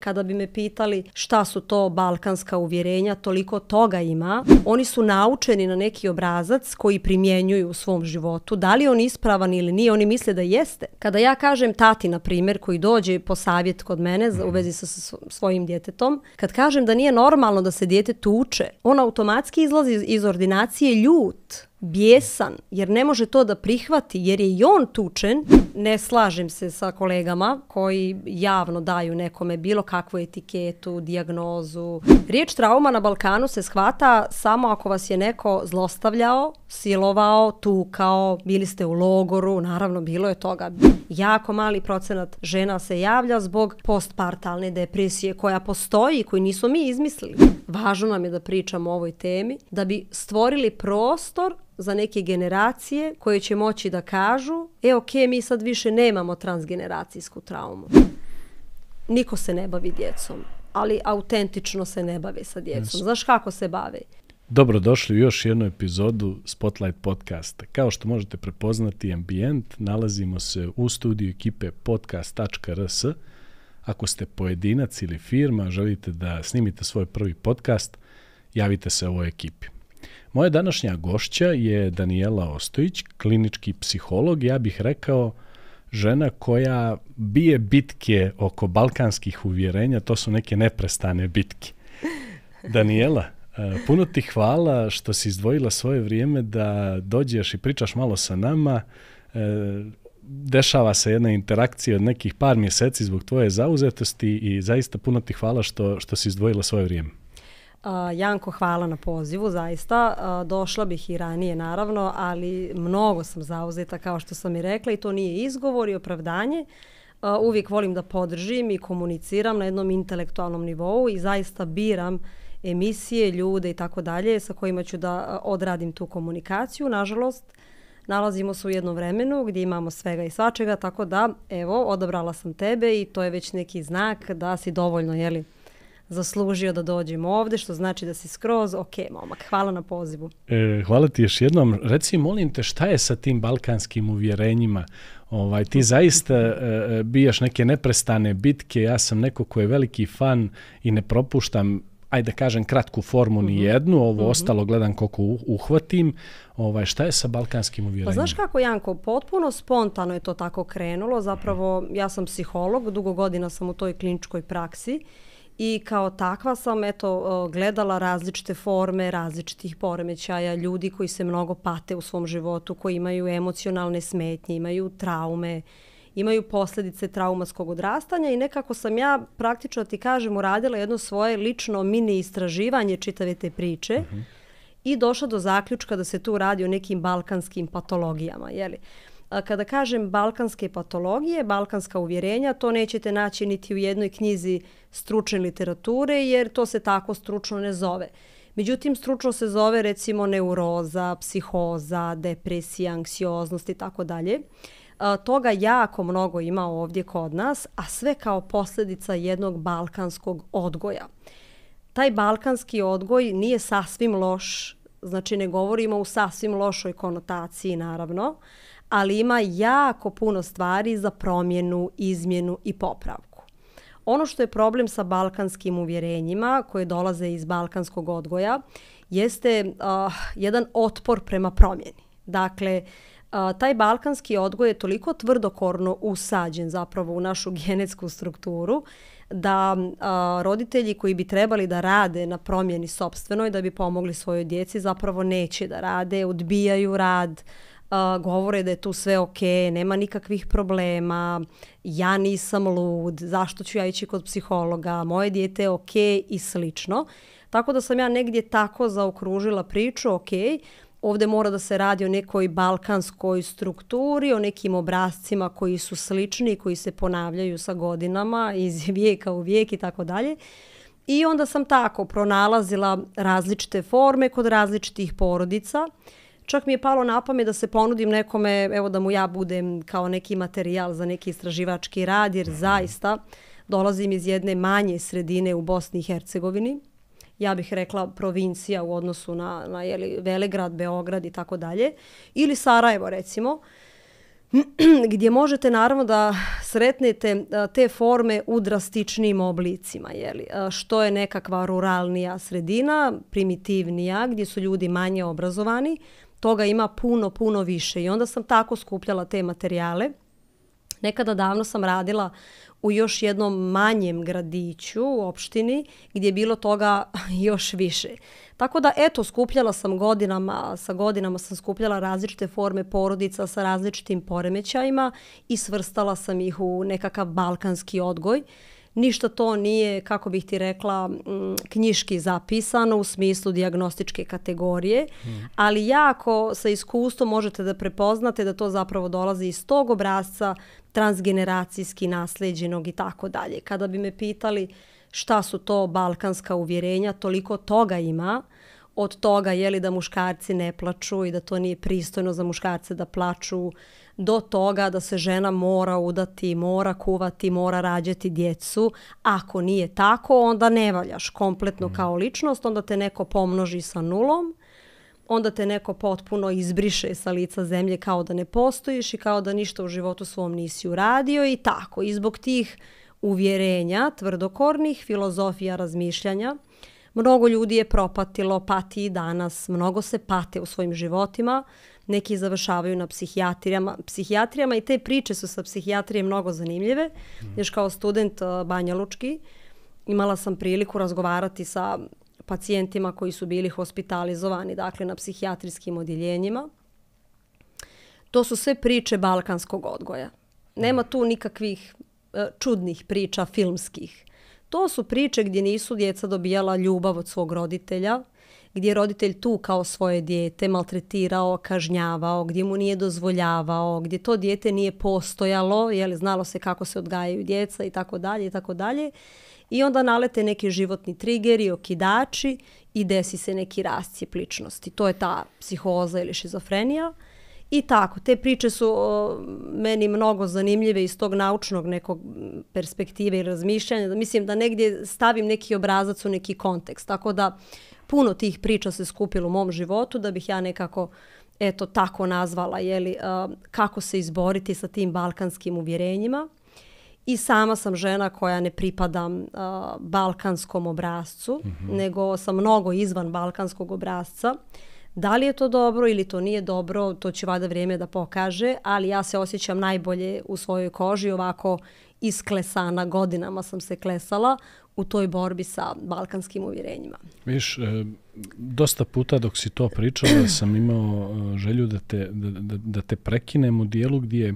Kada bi me pitali šta su to balkanska uvjerenja, toliko toga ima. Oni su naučeni na neki obrazac koji primjenjuju u svom životu. Da li on ispravan ili nije, oni misle da jeste. Kada ja kažem tati, na primjer, koji dođe po savjet kod mene u vezi sa svojim djetetom, kad kažem da nije normalno da se djete tuče, on automatski izlazi iz ordinacije ljut bjesan jer ne može to da prihvati, jer je i on tučen. Ne slažem se sa kolegama koji javno daju nekome bilo kakvu etiketu, diagnozu. Riječ trauma na Balkanu se shvata samo ako vas je neko zlostavljao, silovao, tukao, bili ste u logoru, naravno bilo je toga. Jako mali procenat žena se javlja zbog postpartalne depresije koja postoji, i koju nisu mi izmislili. Važno nam je da pričamo o ovoj temi, da bi stvorili prostor za neke generacije koje će moći da kažu e ok, mi sad više nemamo transgeneracijsku traumu. Niko se ne bavi djecom, ali autentično se ne bave sa djecom. Znaš kako se bave? Dobrodošli u još jednu epizodu Spotlight podcasta. Kao što možete prepoznati ambijent, nalazimo se u studiju ekipe podcast.rs. Ako ste pojedinac ili firma, želite da snimite svoj prvi podcast, javite se ovoj ekipi. Moja današnja gošća je Daniela Ostojić, klinički psiholog, ja bih rekao žena koja bije bitke oko balkanskih uvjerenja, to su neke neprestane bitke. Daniela, e, puno ti hvala što si izdvojila svoje vrijeme da dođeš i pričaš malo sa nama. E, dešava se jedna interakcija od nekih par mjeseci zbog tvoje zauzetosti i zaista puno ti hvala što, što si izdvojila svoje vrijeme. Uh, Janko, hvala na pozivu, zaista. Uh, došla bih i ranije, naravno, ali mnogo sam zauzeta, kao što sam i rekla, i to nije izgovor i opravdanje. Uh, uvijek volim da podržim i komuniciram na jednom intelektualnom nivou i zaista biram emisije, ljude i tako dalje sa kojima ću da odradim tu komunikaciju. Nažalost, nalazimo se u jednom vremenu gdje imamo svega i svačega, tako da, evo, odabrala sam tebe i to je već neki znak da si dovoljno, jeli, zaslužio da dođemo ovde, što znači da si skroz ok, momak. Hvala na pozivu. E, hvala ti još jednom. Reci, molim te, šta je sa tim balkanskim uvjerenjima? Ovaj, ti zaista e, e bijaš neke neprestane bitke. Ja sam neko ko je veliki fan i ne propuštam ajde da kažem kratku formu ni mhm. jednu, ovo mm -hmm. ostalo gledam koliko uhvatim. Ovaj šta je sa balkanskim pa uvjerenjima? Pa znaš kako Janko, potpuno spontano je to tako krenulo. Zapravo ja sam psiholog, dugo godina sam u toj kliničkoj praksi i kao takva sam eto, gledala različite forme, različitih poremećaja, ljudi koji se mnogo pate u svom životu, koji imaju emocionalne smetnje, imaju traume, imaju posljedice traumaskog odrastanja i nekako sam ja praktično, ti kažem, uradila jedno svoje lično mini istraživanje čitave te priče uh -huh. i došla do zaključka da se tu radi o nekim balkanskim patologijama. Jeli? Kada kažem balkanske patologije, balkanska uvjerenja, to nećete naći niti u jednoj knjizi uh, stručne literature, jer to se tako stručno ne zove. Međutim, stručno se zove recimo neuroza, psihoza, depresija, anksioznost i tako dalje. Toga jako mnogo ima ovdje kod nas, a sve kao posljedica jednog balkanskog odgoja. Taj balkanski odgoj nije sasvim loš, znači ne govorimo u sasvim lošoj konotaciji naravno, ali ima jako puno stvari za promjenu, izmjenu i popravu. Ono što je problem sa balkanskim uvjerenjima koje dolaze iz balkanskog odgoja jeste uh, jedan otpor prema promjeni. Dakle, ah, taj balkanski odgoj je toliko tvrdokorno usađen zapravo u našu genetsku strukturu da a, ah, roditelji koji bi trebali da rade na promjeni sobstvenoj da bi pomogli svojoj djeci zapravo neće da rade, odbijaju rad, a, govore da je tu sve ok, nema nikakvih problema, ja nisam lud, zašto ću ja ići kod psihologa, moje dijete je ok i slično. Tako da sam ja negdje tako zaokružila priču, ok, ovde mora da se radi o nekoj balkanskoj strukturi, o nekim obrazcima koji su slični koji se ponavljaju sa godinama iz vijeka u vijek i tako dalje. I onda sam tako pronalazila različite forme kod različitih porodica. Čak mi je palo na pamet da se ponudim nekome, evo da mu ja budem kao neki materijal za neki istraživački rad, jer mm. zaista dolazim iz jedne manje sredine u Bosni i Hercegovini. Ja bih rekla provincija u odnosu na, na jeli, Velegrad, Beograd i tako dalje. Ili Sarajevo recimo, gdje možete naravno da sretnete te forme u drastičnim oblicima, jeli, što je nekakva ruralnija sredina, primitivnija, gdje su ljudi manje obrazovani, toga ima puno, puno više. I onda sam tako skupljala te materijale. Nekada davno sam radila u još jednom manjem gradiću u opštini gdje je bilo toga još više. Tako da, eto, skupljala sam godinama, sa godinama sam skupljala različite forme porodica sa različitim poremećajima i svrstala sam ih u nekakav balkanski odgoj ništa to nije, kako bih ti rekla, mm, knjiški zapisano u smislu diagnostičke kategorije, hmm. ali jako sa iskustvom možete da prepoznate da to zapravo dolazi iz tog obrazca transgeneracijski nasljeđenog i tako dalje. Kada bi me pitali šta su to balkanska uvjerenja, toliko toga ima, od toga je li da muškarci ne plaču i da to nije pristojno za muškarce da plaču, do toga da se žena mora udati, mora kuvati, mora rađati djecu. Ako nije tako, onda ne valjaš kompletno mm. kao ličnost, onda te neko pomnoži sa nulom, onda te neko potpuno izbriše sa lica zemlje kao da ne postojiš i kao da ništa u životu svom nisi uradio i tako. I zbog tih uvjerenja, tvrdokornih, filozofija razmišljanja, mnogo ljudi je propatilo, pati i danas, mnogo se pate u svojim životima, neki završavaju na psihijatrijama. Psihijatrijama i te priče su sa psihijatrije mnogo zanimljive. Mm. Još kao student eh, Banja Lučki imala sam priliku razgovarati sa pacijentima koji su bili hospitalizovani, dakle, na psihijatrijskim odjeljenjima. To su sve priče balkanskog odgoja. Nema mhm. tu nikakvih eh, čudnih priča filmskih. To su priče gdje nisu djeca dobijala ljubav od svog roditelja, mm gdje je roditelj tu kao svoje dijete maltretirao, kažnjavao, gdje mu nije dozvoljavao, gdje to dijete nije postojalo, je li znalo se kako se odgajaju djeca i tako dalje i tako dalje. I onda nalete neki životni trigeri, okidači i desi se neki rast ličnosti. To je ta psihoza ili šizofrenija. I tako, te priče su o, meni mnogo zanimljive iz tog naučnog nekog perspektive i razmišljanja. Mislim da negdje stavim neki obrazac u neki kontekst. Tako da puno tih priča se skupilo u mom životu da bih ja nekako eto tako nazvala jeli, a, kako se izboriti sa tim balkanskim uvjerenjima. I sama sam žena koja ne pripada a, balkanskom obrazcu, mm -hmm. nego sam mnogo izvan balkanskog obrazca. Uh, Da li je to dobro ili to nije dobro, to će vada vrijeme da pokaže, ali ja se osjećam najbolje u svojoj koži, ovako isklesana, godinama sam se klesala u toj borbi sa balkanskim uvjerenjima. Viš, e, dosta puta dok si to pričala sam imao e, želju da te, da, da, te prekinem u dijelu gdje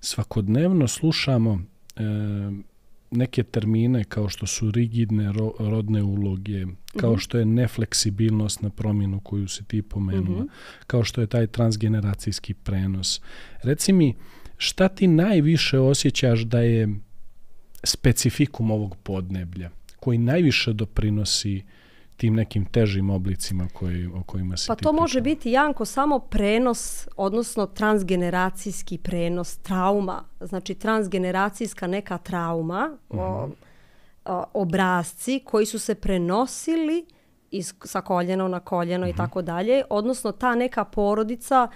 svakodnevno slušamo e, neke termine kao što su rigidne ro, rodne uloge, kao mm -hmm. što je nefleksibilnost na promjenu koju se ti pomenula, mm -hmm. kao što je taj transgeneracijski prenos. Reci mi, šta ti najviše osjećaš da je specifikum ovog podneblja koji najviše doprinosi uh, tim nekim težim oblicima koji, o kojima se pa ti Pa to priča. može biti, Janko, samo prenos, odnosno transgeneracijski prenos, trauma. Znači, transgeneracijska neka trauma, uh -huh. o, mhm. o, obrazci koji su se prenosili iz, sa koljeno na koljeno i mhm. tako dalje, odnosno ta neka porodica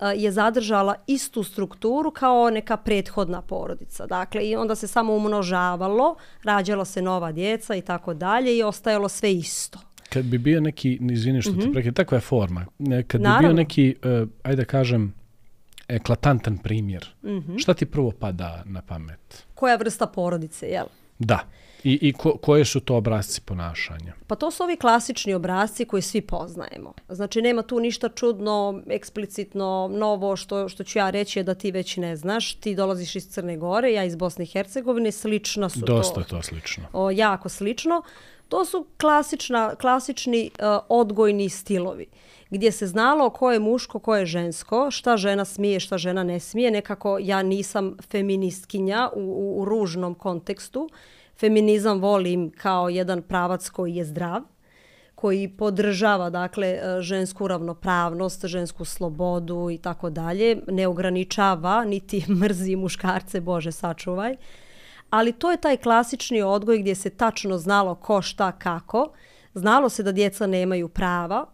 e, je zadržala istu strukturu kao neka prethodna porodica. Dakle, i onda se samo umnožavalo, rađalo se nova djeca i tako dalje i ostajalo sve isto kad bi bio neki, izvini što mm -hmm. te mhm. prekrije, takva je forma. Kad Naravno. bi bio neki, uh, ajde kažem, eklatantan primjer, mm -hmm. šta ti prvo pada na pamet? Koja vrsta porodice, jel? Da. I, i ko, koje su to obrazci ponašanja? Pa to su ovi klasični obrazci koje svi poznajemo. Znači, nema tu ništa čudno, eksplicitno, novo, što, što ću ja reći je da ti već ne znaš. Ti dolaziš iz Crne Gore, ja iz Bosne i Hercegovine, slično su Dosta to. Dosta to slično. O, jako slično. To su klasična, klasični uh, odgojni stilovi gdje se znalo ko je muško, ko je žensko, šta žena smije, šta žena ne smije. Nekako ja nisam feministkinja u, u, u ružnom kontekstu. Feminizam volim kao jedan pravac koji je zdrav, koji podržava dakle e, žensku ravnopravnost, žensku slobodu i tako dalje. Ne ograničava, niti mrzi muškarce, bože sačuvaj. Uh, ali to je taj klasični odgoj gdje se tačno znalo ko šta kako, znalo se da djeca nemaju prava,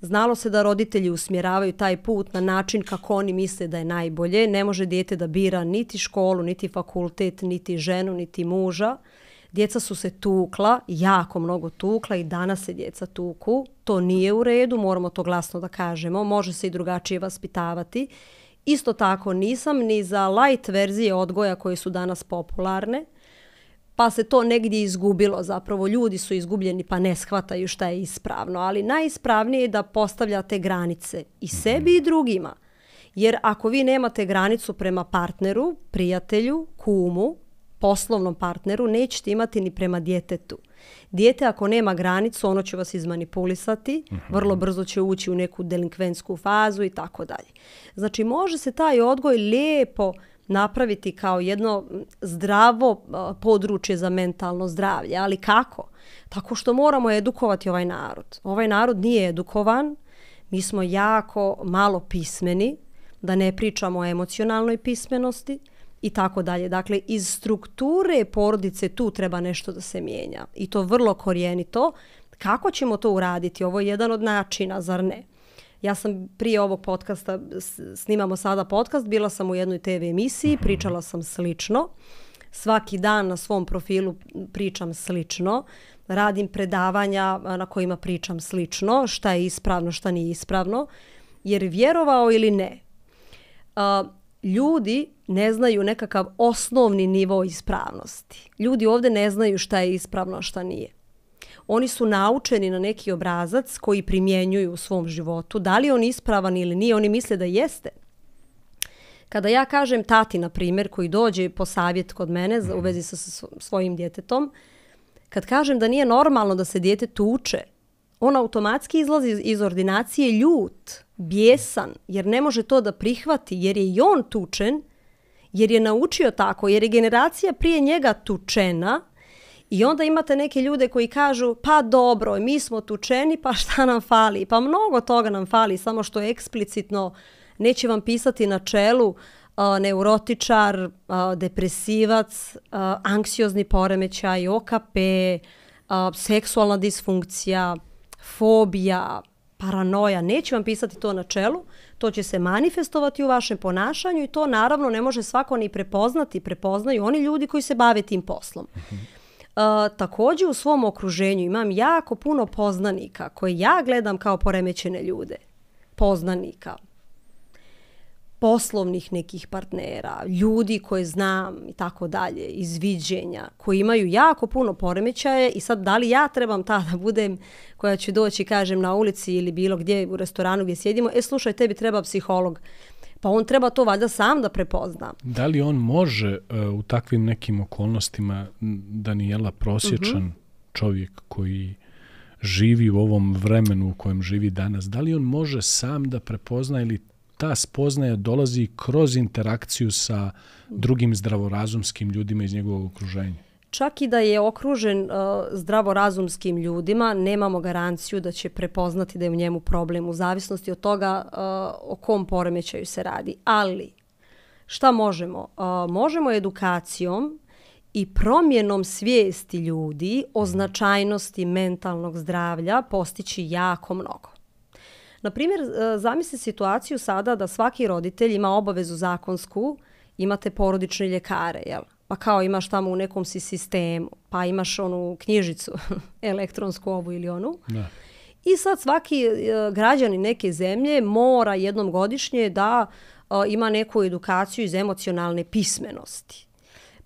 znalo se da roditelji usmjeravaju taj put na način kako oni misle da je najbolje, ne može djete da bira niti školu, niti fakultet, niti ženu, niti muža, Djeca su se tukla, jako mnogo tukla i danas se djeca tuku. To nije u redu, moramo to glasno da kažemo. Može se i drugačije vaspitavati. Isto tako nisam ni za light verzije odgoja koje su danas popularne, pa se to negdje izgubilo zapravo. Ljudi su izgubljeni pa ne shvataju šta je ispravno. Ali najispravnije je da postavljate granice i sebi i drugima. Jer ako vi nemate granicu prema partneru, prijatelju, kumu, poslovnom partneru, nećete imati ni prema djetetu. Dijete ako nema granicu, ono će vas izmanipulisati, mhm. vrlo brzo će ući u neku delinkvensku fazu i tako dalje. Znači može se taj odgoj lijepo napraviti kao jedno zdravo područje za mentalno zdravlje, ali kako? Tako što moramo edukovati ovaj narod. Ovaj narod nije edukovan, mi smo jako malo pismeni, da ne pričamo o emocionalnoj pismenosti, i tako dalje. Dakle, iz strukture porodice tu treba nešto da se mijenja. I to vrlo korijenito. Kako ćemo to uraditi? Ovo je jedan od načina, zar ne? Ja sam prije ovog podcasta, snimamo sada podcast, bila sam u jednoj TV emisiji, pričala sam slično. Svaki dan na svom profilu pričam slično. Radim predavanja na kojima pričam slično, šta je ispravno, šta nije ispravno. Jer vjerovao ili ne, ljudi ne znaju nekakav osnovni nivo ispravnosti. Ljudi ovdje ne znaju šta je ispravno, šta nije. Oni su naučeni na neki obrazac koji primjenjuju u svom životu. Da li on ispravan ili nije, oni misle da jeste. Kada ja kažem tati, na primjer, koji dođe po savjet kod mene u vezi sa svojim djetetom, kad kažem da nije normalno da se djete tuče, on automatski izlazi iz ordinacije ljut, bjesan, jer ne može to da prihvati, jer je i on tučen, jer je naučio tako, jer je generacija prije njega tučena i onda imate neke ljude koji kažu pa dobro, mi smo tučeni, pa šta nam fali? Pa mnogo toga nam fali, samo što eksplicitno neće vam pisati na čelu Uh, neurotičar, uh, depresivac, uh, anksiozni poremećaj, OKP, uh, seksualna disfunkcija, fobija, paranoja. Neće vam pisati to na čelu, uh, To će se manifestovati u vašem ponašanju i to naravno ne može svako ni prepoznati. Prepoznaju oni ljudi koji se bave tim poslom. Uh, mhm. takođe u svom okruženju imam jako puno poznanika koje ja gledam kao poremećene ljude. Poznanika, poslovnih nekih partnera, ljudi koje znam i tako dalje, izviđenja, koji imaju jako puno poremećaje i sad da li ja trebam ta da budem koja će doći, kažem, na ulici ili bilo gdje u restoranu gdje sjedimo, e slušaj, tebi treba psiholog. Pa on treba to valjda sam da prepozna. Da li on može uh, u takvim nekim okolnostima, Daniela, prosječan uh mhm. -huh. čovjek koji živi u ovom vremenu u kojem živi danas, da li on može sam da prepozna ili ta spoznaja dolazi kroz interakciju sa drugim zdravorazumskim ljudima iz njegovog okruženja. Čak i da je okružen uh, zdravorazumskim ljudima, nemamo garanciju da će prepoznati da je u njemu problem u zavisnosti od toga uh, o kom poremećaju se radi. Ali, šta možemo? Uh, možemo edukacijom i promjenom svijesti ljudi o mhm. značajnosti mentalnog zdravlja postići jako mnogo. Na primjer, e, zamisli situaciju sada da svaki roditelj ima obavezu zakonsku, imate porodične ljekare, jel? Pa kao imaš tamo u nekom si sistemu, pa imaš onu knjižicu, elektronsku ovu ili onu. Da. I sad svaki e, građani neke zemlje mora jednom godišnje da e, ima neku edukaciju iz emocionalne pismenosti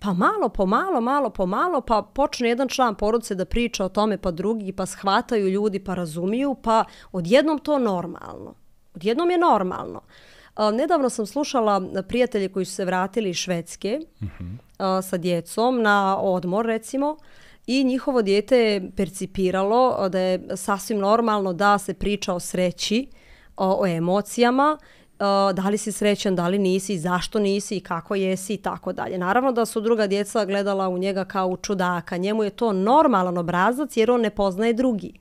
pa malo po malo, malo po malo, pa počne jedan član porodice da priča o tome, pa drugi, pa shvataju ljudi, pa razumiju, pa odjednom to normalno. Odjednom je normalno. Nedavno sam slušala prijatelje koji su se vratili iz Švedske uh -huh. sa djecom na odmor, recimo, i njihovo djete je percipiralo da je sasvim normalno da se priča o sreći, o, o emocijama, uh, da li si srećan, da li nisi, zašto nisi, kako jesi i tako dalje. Naravno da su druga djeca gledala u njega kao u čudaka. Njemu je to normalan obrazac jer on ne poznaje drugi.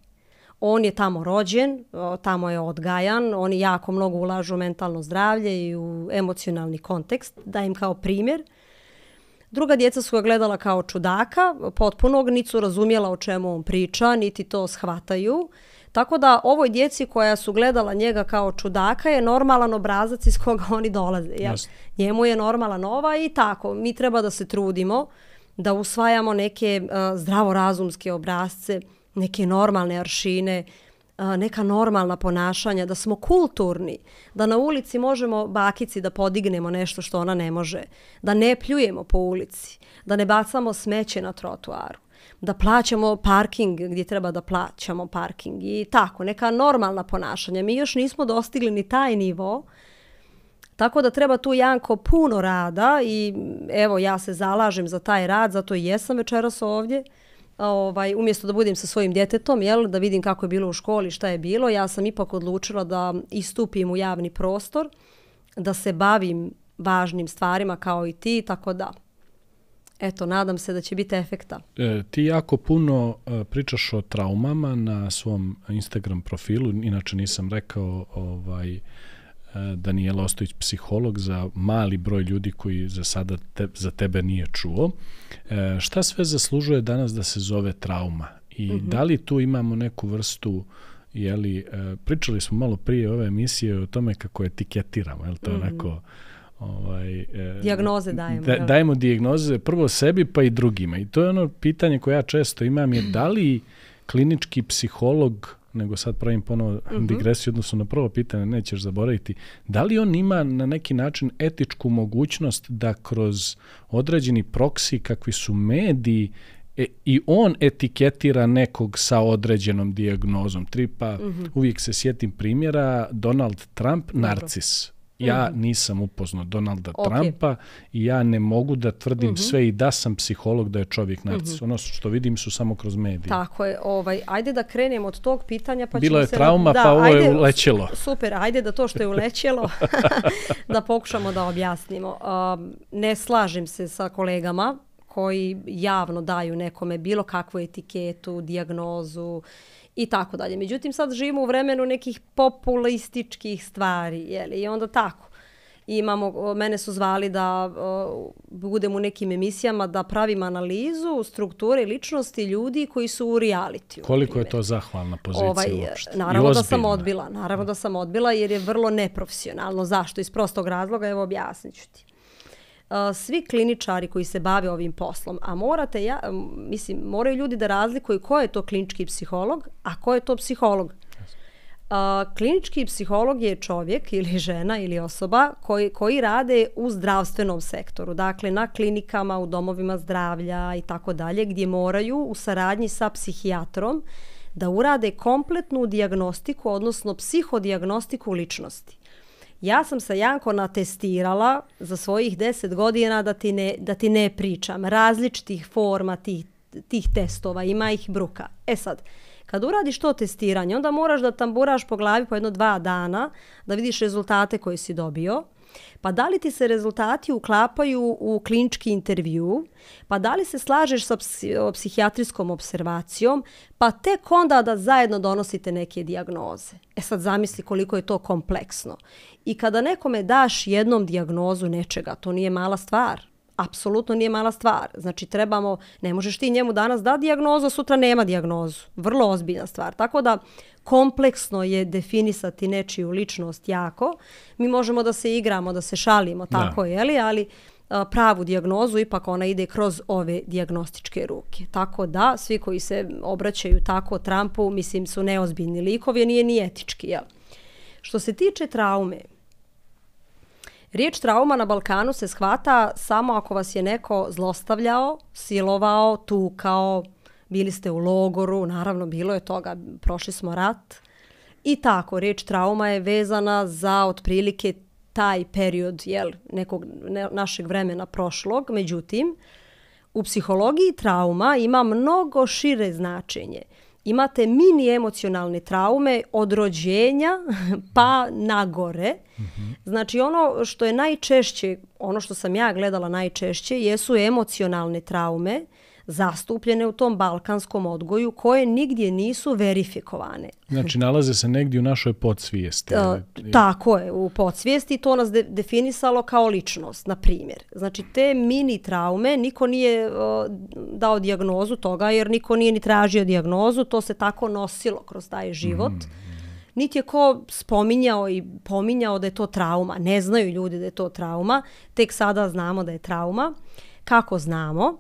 On je tamo rođen, tamo je odgajan, oni jako mnogo ulažu mentalno zdravlje i u emocionalni kontekst, da im kao primjer. Druga djeca su ga gledala kao čudaka, potpuno nisu razumjela o čemu on priča, niti to shvataju. Tako da ovoj djeci koja su gledala njega kao čudaka je normalan obrazac iz koga oni dolaze. Ja, njemu je normalan ova i tako. Mi treba da se trudimo da usvajamo neke uh, zdravorazumske obrazce, neke normalne aršine, eh, neka normalna ponašanja, da smo kulturni, da na ulici možemo bakici da podignemo nešto što ona ne može, da ne pljujemo po ulici, da ne bacamo smeće na trotuaru da plaćamo parking gdje treba da plaćamo parking i tako, neka normalna ponašanja. Mi još nismo dostigli ni taj nivo, tako da treba tu Janko puno rada i evo ja se zalažem za taj rad, zato i jesam večeras ovdje. Ovaj, umjesto da budem sa svojim djetetom, jel, da vidim kako je bilo u školi, šta je bilo, ja sam ipak odlučila da istupim u javni prostor, da se bavim važnim stvarima kao i ti, tako da eto, nadam se da će biti efekta. E, ti jako puno e, pričaš o traumama na svom Instagram profilu, inače nisam rekao ovaj, e, Daniela Ostojić, psiholog za mali broj ljudi koji za sada te, za tebe nije čuo. E, šta sve zaslužuje danas da se zove trauma? I mm -hmm. da li tu imamo neku vrstu jeli, e, pričali smo malo prije ove emisije o tome kako etiketiramo, je li to mm -hmm. onako ovaj, e, dijagnoze dajemo. Da, dajemo dijagnoze prvo sebi pa i drugima. I to je ono pitanje koje ja često imam je da li klinički psiholog, nego sad pravim ponovo mhm. digresiju odnosno na prvo pitanje, nećeš zaboraviti, da li on ima na neki način etičku mogućnost da kroz određeni proksi kakvi su mediji E, I on etiketira nekog sa određenom diagnozom tripa. Mm -hmm. Uvijek se sjetim primjera Donald Trump, narcis. Ja mhm. nisam upoznao Donalda okay. Trumpa i ja ne mogu da tvrdim uh mhm. -huh. sve i da sam psiholog da je čovjek narcis. Uh mhm. -huh. Ono što vidim su samo kroz medije. Tako je. Ovaj, ajde da krenem od tog pitanja. Pa Bilo je se trauma da, pa ovo ajde, je ulećelo. Super, ajde da to što je ulećelo da pokušamo da objasnimo. Um, ne slažem se sa kolegama koji javno daju nekome bilo kakvu etiketu, diagnozu, uh, i tako dalje. Međutim, sad živimo u vremenu nekih populističkih stvari, jeli, i onda tako. Imamo, mene su zvali da uh, budem u nekim emisijama da pravim analizu strukture ličnosti ljudi koji su u reality. Koliko je to zahvalna pozicija ovaj, e, uopšte? Naravno da sam odbila, naravno da sam odbila jer je vrlo neprofesionalno. Zašto? Iz prostog razloga, evo objasnit ti svi kliničari koji se bave ovim poslom, a morate, ja, mislim, moraju ljudi da razlikuju ko je to klinički psiholog, a ko je to psiholog. klinički psiholog je čovjek ili žena ili osoba koji, koji rade u zdravstvenom sektoru, dakle na klinikama, u domovima zdravlja i tako dalje, gdje moraju u saradnji sa psihijatrom da urade kompletnu dijagnostiku, odnosno psihodiagnostiku ličnosti ja sam sa Janko natestirala za svojih deset godina da ti ne, da ti ne pričam različitih forma tih, tih testova, ima ih bruka. E sad, kad uradiš to testiranje, onda moraš da tamburaš po glavi po jedno dva dana da vidiš rezultate koje si dobio pa da li ti se rezultati uklapaju u klinički intervju, pa da li se slažeš sa psihijatrijskom observacijom, pa tek onda da zajedno donosite neke diagnoze. E sad zamisli koliko je to kompleksno. I kada nekome daš jednom diagnozu nečega, to nije mala stvar, apsolutno nije mala stvar. Znači, trebamo, ne možeš ti njemu danas da diagnozu, sutra nema diagnozu. Vrlo ozbiljna stvar. Tako da, kompleksno je definisati nečiju ličnost jako. Mi možemo da se igramo, da se šalimo, tako je, ali, ali pravu diagnozu, ipak ona ide kroz ove diagnostičke ruke. Tako da, svi koji se obraćaju tako trampu, mislim, su neozbiljni likovi, nije ni etički, jel? Što se tiče traume, Riječ trauma na Balkanu se shvata samo ako vas je neko zlostavljao, silovao, tukao, bili ste u logoru, naravno bilo je toga, prošli smo rat. I tako, riječ trauma je vezana za otprilike taj period jel, nekog ne, našeg vremena prošlog. Međutim, u psihologiji trauma ima mnogo šire značenje imate mini emocionalne traume od rođenja pa nagore. Mm Znači ono što je najčešće, ono što sam ja gledala najčešće, jesu emocionalne traume zastupljene u tom balkanskom odgoju koje nigdje nisu verifikovane. Znači nalaze se negdje u našoj podsvijesti. Uh, tako je, u podsvijesti to nas definisalo kao ličnost, na primjer. Znači te mini traume niko nije e, dao diagnozu toga jer niko nije ni tražio diagnozu, to se tako nosilo kroz taj život. Mm Niti je ko spominjao i pominjao da je to trauma. Ne znaju ljudi da je to trauma. Tek sada znamo da je trauma. Kako znamo?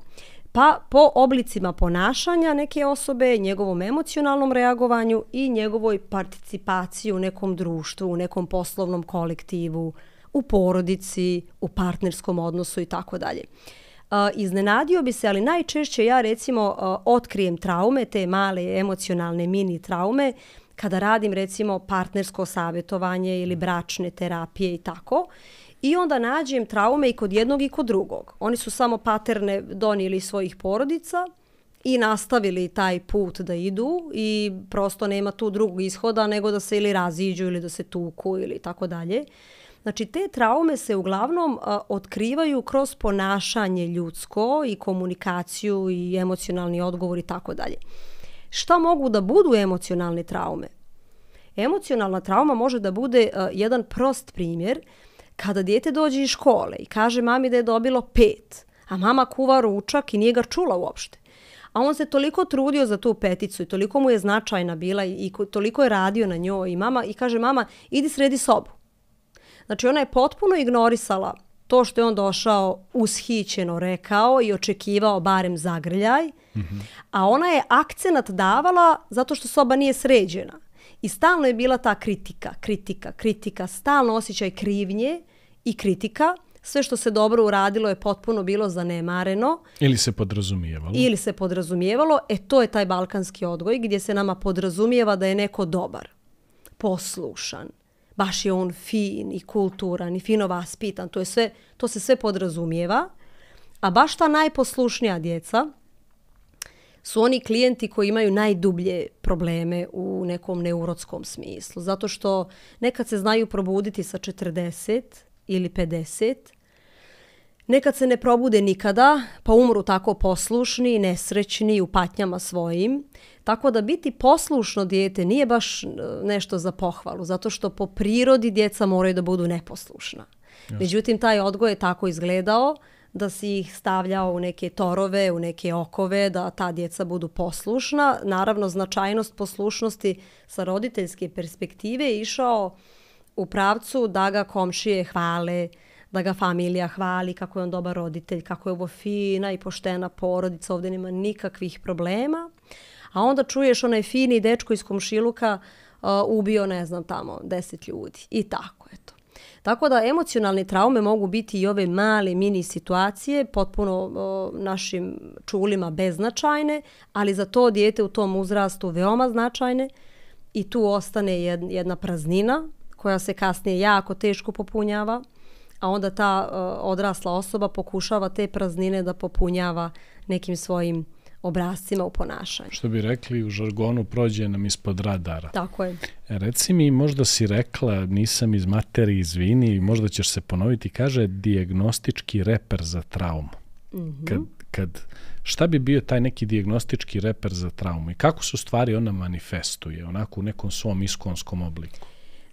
pa po oblicima ponašanja neke osobe, njegovom emocionalnom reagovanju i njegovoj participaciji u nekom društvu, u nekom poslovnom kolektivu, u porodici, u partnerskom odnosu i tako dalje. Iznenadio bi se, ali najčešće ja recimo otkrijem traume, te male emocionalne mini traume, kada radim recimo partnersko savjetovanje ili bračne terapije i tako. I onda nađem traume i kod jednog i kod drugog. Oni su samo paterne donijeli svojih porodica i nastavili taj put da idu i prosto nema tu drugog ishoda nego da se ili raziđu ili da se tuku ili tako dalje. Znači, te traume se uglavnom a, otkrivaju kroz ponašanje ljudsko i komunikaciju i emocionalni odgovor i tako dalje. Šta mogu da budu emocionalne traume? Emocionalna trauma može da bude a, jedan prost primjer kada dijete dođe iz škole i kaže mami da je dobilo pet, a mama kuva ručak i nije ga čula uopšte, A on se toliko trudio za tu peticu i toliko mu je značajna bila i toliko je radio na njoj i mama i kaže mama idi sredi sobu. Znači ona je potpuno ignorisala to što je on došao ushićeno rekao i očekivao barem zagrljaj. Mm -hmm. A ona je akcenat davala zato što soba nije sređena. I stalno je bila ta kritika, kritika, kritika, stalno osjećaj krivnje mm i kritika. Sve što se dobro uradilo je potpuno bilo zanemareno. Ili se podrazumijevalo. Ili se podrazumijevalo. E to je taj balkanski odgoj gdje se nama podrazumijeva da je neko dobar, poslušan, baš je on fin i kulturan i fino vaspitan. To, je sve, to se sve podrazumijeva. A baš ta najposlušnija djeca, su oni klijenti koji imaju najdublje probleme u nekom neurotskom smislu. Zato što nekad se znaju probuditi sa ili 50. Nekad se ne probude nikada, pa umru tako poslušni, nesrećni u patnjama svojim. Tako da biti poslušno dijete nije baš e, nešto za pohvalu, zato što po prirodi djeca moraju da budu neposlušna. Međutim, taj odgoj je tako izgledao da si ih stavljao u neke torove, u neke okove, da ta djeca budu poslušna. Naravno, značajnost poslušnosti sa roditeljske perspektive je išao u pravcu da ga komšije hvale, da ga familija hvali, kako je on dobar roditelj, kako je ovo fina i poštena porodica, ovdje nema nikakvih problema. A onda čuješ onaj fini dečko iz komšiluka uh, ubio, ne znam, tamo deset ljudi. I tako je to. Tako da emocionalne traume mogu biti i ove male mini situacije, potpuno o, uh, našim čulima beznačajne, ali za to dijete u tom uzrastu veoma značajne i tu ostane jedna praznina koja se kasnije jako teško popunjava, a onda ta e, odrasla osoba pokušava te praznine da popunjava nekim svojim obrazcima u ponašanju. Što bi rekli, u žargonu prođe nam ispod radara. Tako je. E, reci mi, možda si rekla, nisam iz materi, izvini, možda ćeš se ponoviti, kaže diagnostički reper za traumu. Mm -hmm. kad, kad, šta bi bio taj neki diagnostički reper za traumu i kako se u stvari ona manifestuje, onako u nekom svom iskonskom obliku?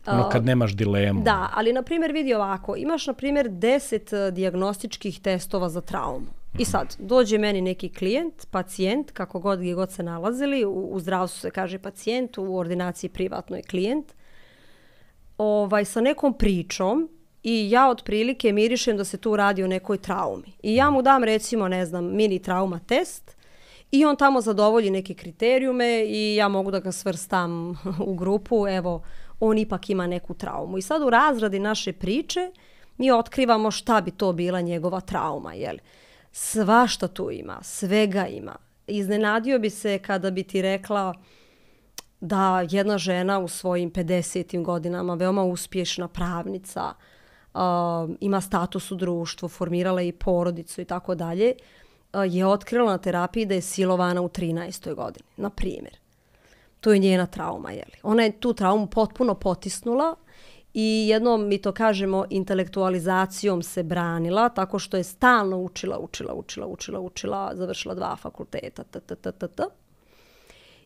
Ono kad nemaš dilemu. Da, ali na primjer vidi ovako, imaš na primjer 10 e, diagnostičkih testova za traumu. I mhm. sad, dođe meni neki klijent, pacijent, kako god gdje god se nalazili, u, u zdravstvu se kaže pacijent, u ordinaciji privatno je klijent, ovaj, sa nekom pričom i ja otprilike mirišem da se tu radi o nekoj traumi. I ja mu dam recimo, ne znam, mini trauma test i on tamo zadovolji neke kriterijume i ja mogu da ga svrstam u grupu, evo, on ipak ima neku traumu. I sad u razradi naše priče mi otkrivamo šta bi to bila njegova trauma. Jel? Sva što tu ima, svega ima. Iznenadio bi se kada bi ti rekla da jedna žena u svojim 50. godinama, veoma uspješna pravnica, uh, ima status u društvu, formirala je i porodicu i tako dalje, je otkrila na terapiji da je silovana u 13. godini, na primjer to je njena trauma. Jeli. Ona je tu traumu potpuno potisnula i jednom, mi to kažemo, intelektualizacijom se branila, tako što je stalno učila, učila, učila, učila, učila, završila dva fakulteta, t, t, t, t, t.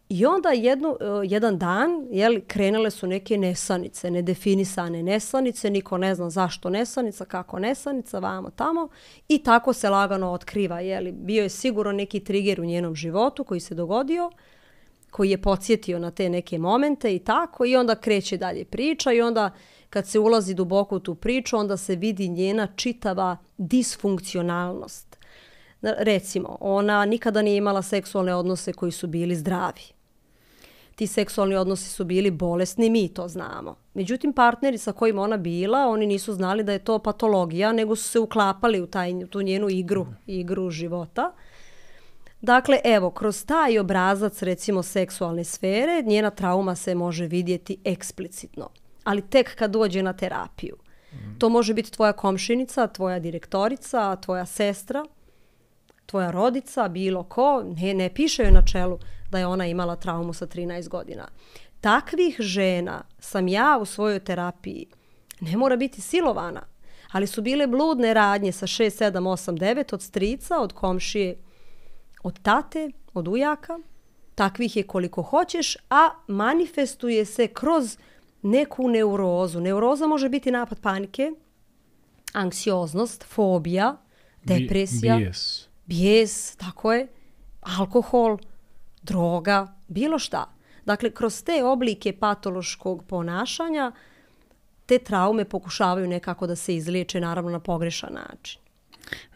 I onda jednu, e, jedan dan jel, krenule su neke nesanice, nedefinisane nesanice, niko ne zna zašto nesanica, kako nesanica, vamo tamo. I tako se lagano otkriva. Jel, bio je sigurno neki trigger u njenom životu koji se dogodio koji je podsjetio na te neke momente i tako i onda kreće dalje priča i onda kad se ulazi duboko u tu priču onda se vidi njena čitava disfunkcionalnost. Recimo, ona nikada nije imala seksualne odnose koji su bili zdravi. Ti seksualni odnosi su bili bolesni, mi to znamo. Međutim, partneri sa kojim ona bila, oni nisu znali da je to patologija, nego su se uklapali u, taj, u tu njenu igru, igru života. Dakle, evo, kroz taj obrazac, recimo, seksualne sfere, njena trauma se može vidjeti eksplicitno. Ali tek kad dođe na terapiju. Mm. To može biti tvoja komšinica, tvoja direktorica, tvoja sestra, tvoja rodica, bilo ko. Ne, ne piše joj na čelu da je ona imala traumu sa 13 godina. Takvih žena sam ja u svojoj terapiji ne mora biti silovana, ali su bile bludne radnje sa 6, 7, 8, 9 od strica, od komšije, od tate, od ujaka, takvih je koliko hoćeš, a manifestuje se kroz neku neurozu. Neuroza može biti napad panike, anksioznost, fobija, depresija, bijes, bijes tako je, alkohol, droga, bilo šta. Dakle, kroz te oblike patološkog ponašanja, te traume pokušavaju nekako da se izliječe, naravno, na pogrešan način.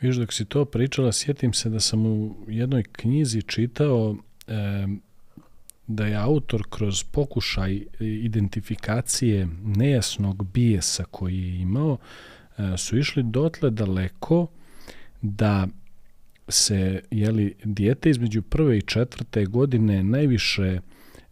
Viš, dok si to pričala, sjetim se da sam u jednoj knjizi čitao e, da je autor kroz pokušaj identifikacije nejasnog bijesa koji je imao, e, su išli dotle daleko da se jeli, dijete između prve i četvrte godine najviše e,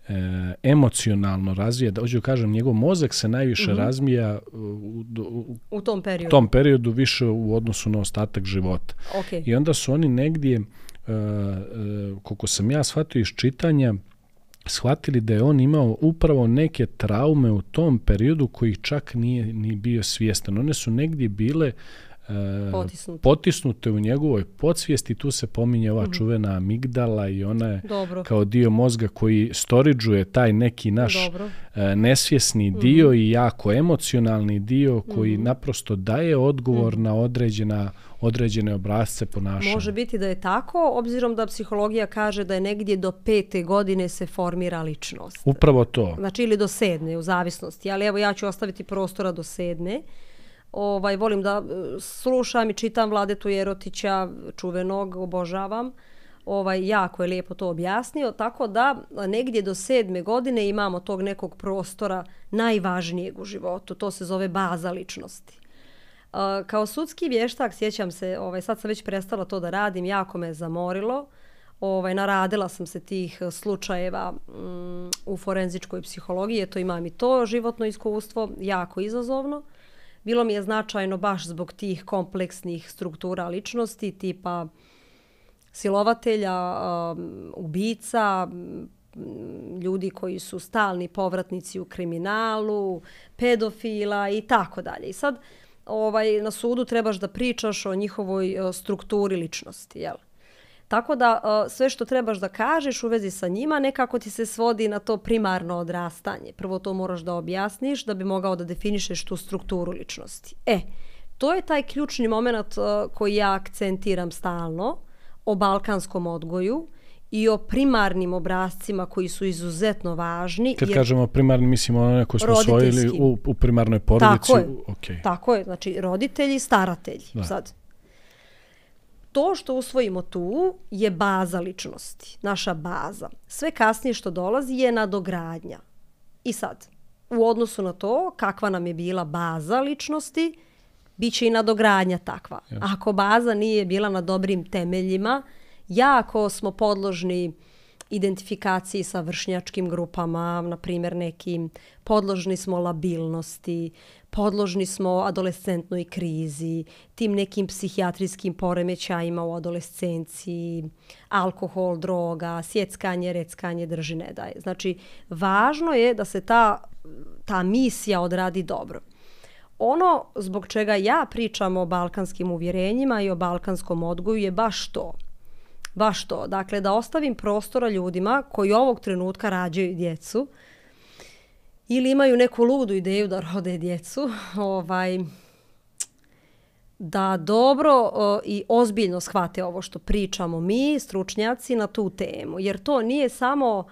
e, emocionalno razvija, da hoću kažem, njegov mozak se najviše mm -hmm. razmija e, u, u, u, tom periodu. U tom periodu više u odnosu na ostatak života. Okay. I onda su oni negdje, e, e, koliko sam ja shvatio iz čitanja, shvatili da je on imao upravo neke traume u tom periodu kojih čak nije ni bio svjestan. One su negdje bile E, potisnute. potisnute u njegovoj podsvijesti. Tu se pominje ova mhm. čuvena amigdala i ona je Dobro. kao dio mozga koji storiđuje taj neki naš Dobro. E, nesvjesni mhm. dio mm -hmm. i jako emocionalni dio koji mm -hmm. naprosto daje odgovor mm -hmm. na određena određene obrazce ponašanja. Može biti da je tako, obzirom da psihologija kaže da je negdje do pete godine se formira ličnost. Upravo to. Znači ili do sedme, u zavisnosti. Ali evo ja ću ostaviti prostora do sedme ovaj, volim da e, slušam i čitam Vlade Jerotića, čuvenog, obožavam. Ovaj, jako je lijepo to objasnio. Tako da negdje do sedme godine imamo tog nekog prostora najvažnijeg u životu. To se zove baza ličnosti. E, kao sudski vještak, sjećam se, ovaj, sad sam već prestala to da radim, jako me je zamorilo. Ovaj, naradila sam se tih slučajeva mm, u forenzičkoj psihologiji, to imam i to životno iskustvo, jako izazovno. Uh, Bilo mi je značajno baš zbog tih kompleksnih struktura ličnosti, tipa silovatelja, um, ubica, mm, ljudi koji su stalni povratnici u kriminalu, pedofila i tako dalje. I sad ovaj, na sudu trebaš da pričaš o njihovoj uh, strukturi ličnosti. Jel? E, Tako da e, sve što trebaš da kažeš u vezi sa njima nekako ti se svodi na to primarno odrastanje. Prvo to moraš da objasniš da bi mogao da definišeš tu strukturu ličnosti. E, to je taj ključni moment e, koji ja akcentiram stalno o balkanskom odgoju i o primarnim obrazcima koji su izuzetno važni. Kad jer kažemo primarni, mislimo one koje smo svojili u, u primarnoj porodici. Tako je, okay. tako je. znači roditelji, staratelji. Da. Sad, to što usvojimo tu je baza ličnosti, naša baza. Sve kasnije što dolazi je nadogradnja. I sad, u odnosu na to kakva nam je bila baza ličnosti, bit će i nadogradnja takva. Yes. Ako baza nije bila na dobrim temeljima, jako smo podložni identifikaciji sa vršnjačkim grupama, na primjer nekim, podložni smo labilnosti, podložni smo adolescentnoj krizi, tim nekim psihijatrijskim poremećajima u adolescenciji, alkohol, droga, sjeckanje, reckanje, drži, ne daje. Znači, važno je da se ta, ta misija odradi dobro. Ono zbog čega ja pričam o balkanskim uvjerenjima i o balkanskom odgoju je baš to. Baš to. Dakle, da ostavim prostora ljudima koji ovog trenutka rađaju djecu, ili imaju neku ludu ideju da rode djecu, ovaj, da dobro o, i ozbiljno shvate ovo što pričamo mi, stručnjaci, na tu temu. Jer to nije samo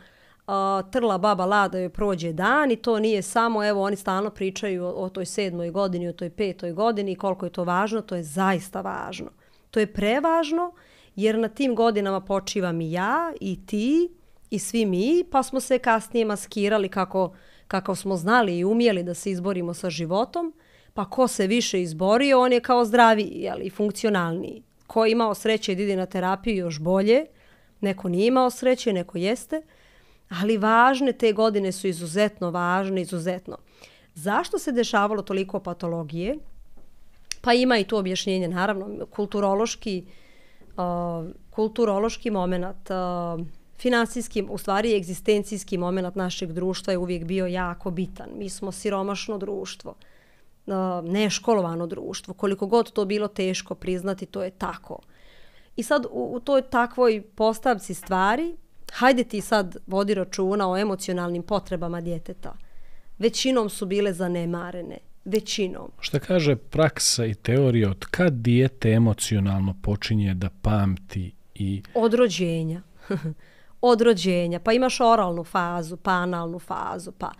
o, trla baba lada joj prođe dan i to nije samo, evo, oni stalno pričaju o, o toj sedmoj godini, o toj petoj godini i koliko je to važno, to je zaista važno. To je prevažno jer na tim godinama počivam i ja i ti i svi mi, pa smo se kasnije maskirali kako kakav smo znali i umjeli da se izborimo sa životom, pa ko se više izborio, on je kao zdraviji, ali funkcionalniji. Ko je imao sreće da ide na terapiju još bolje, neko nije imao sreće, neko jeste, ali važne te godine su izuzetno važne, izuzetno. Zašto se dešavalo toliko patologije? Pa ima i tu objašnjenje, naravno, kulturološki, uh, kulturološki moment, uh, finansijski, u stvari egzistencijski moment našeg društva je uvijek bio jako bitan. Mi smo siromašno društvo, neškolovano društvo. Koliko god to bilo teško priznati, to je tako. I sad u, u toj takvoj postavci stvari, hajde ti sad vodi računa o emocionalnim potrebama djeteta. Većinom su bile zanemarene. Većinom. Što kaže praksa i teorija, od kad dijete emocionalno počinje da pamti i... Od rođenja. od rođenja, pa imaš oralnu fazu, pa analnu fazu, pa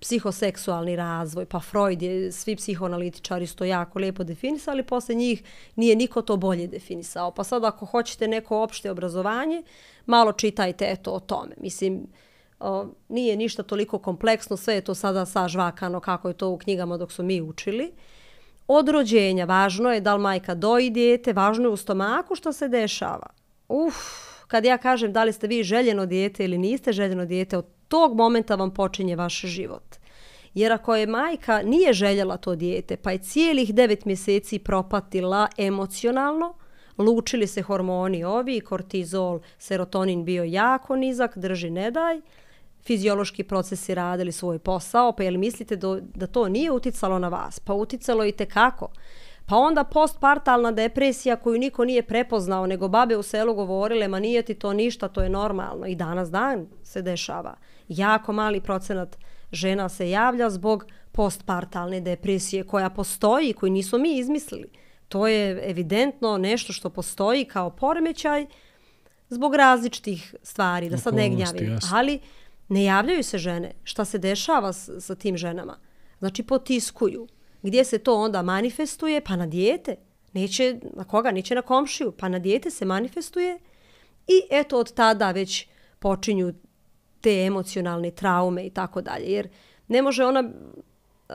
psihoseksualni razvoj, pa Freud je, svi psihoanalitičari su to jako lijepo definisali, posle njih nije niko to bolje definisao. Pa sad ako hoćete neko opšte obrazovanje, malo čitajte eto o tome. Mislim, o, nije ništa toliko kompleksno, sve je to sada sažvakano kako je to u knjigama dok su mi učili. Od rođenja važno je da li majka doji dijete, važno je u stomaku što se dešava. Uff, kad ja kažem da li ste vi željeno dijete ili niste željeno dijete, od tog momenta vam počinje vaš život. Jer ako je majka nije željela to dijete, pa je cijelih devet mjeseci propatila emocionalno, lučili se hormoni ovi, kortizol, serotonin bio jako nizak, drži ne daj, fiziološki procesi radili svoj posao, pa jel mislite da, da to nije uticalo na vas? Pa uticalo i tekako. kako. Pa onda postpartalna depresija koju niko nije prepoznao, nego babe u selu govorile, ma nije ti to ništa, to je normalno. I danas dan se dešava. Jako mali procenat žena se javlja zbog postpartalne depresije koja postoji, i koju nisu mi izmislili. To je evidentno nešto što postoji kao poremećaj zbog različitih stvari, da sad ne gnjavim. Ali ne javljaju se žene. Šta se dešava sa tim ženama? Znači potiskuju gdje se to onda manifestuje? Pa na dijete. Neće na koga, neće na komšiju. Pa na dijete se manifestuje i eto od tada već počinju te emocionalne traume i tako dalje. Jer ne može ona,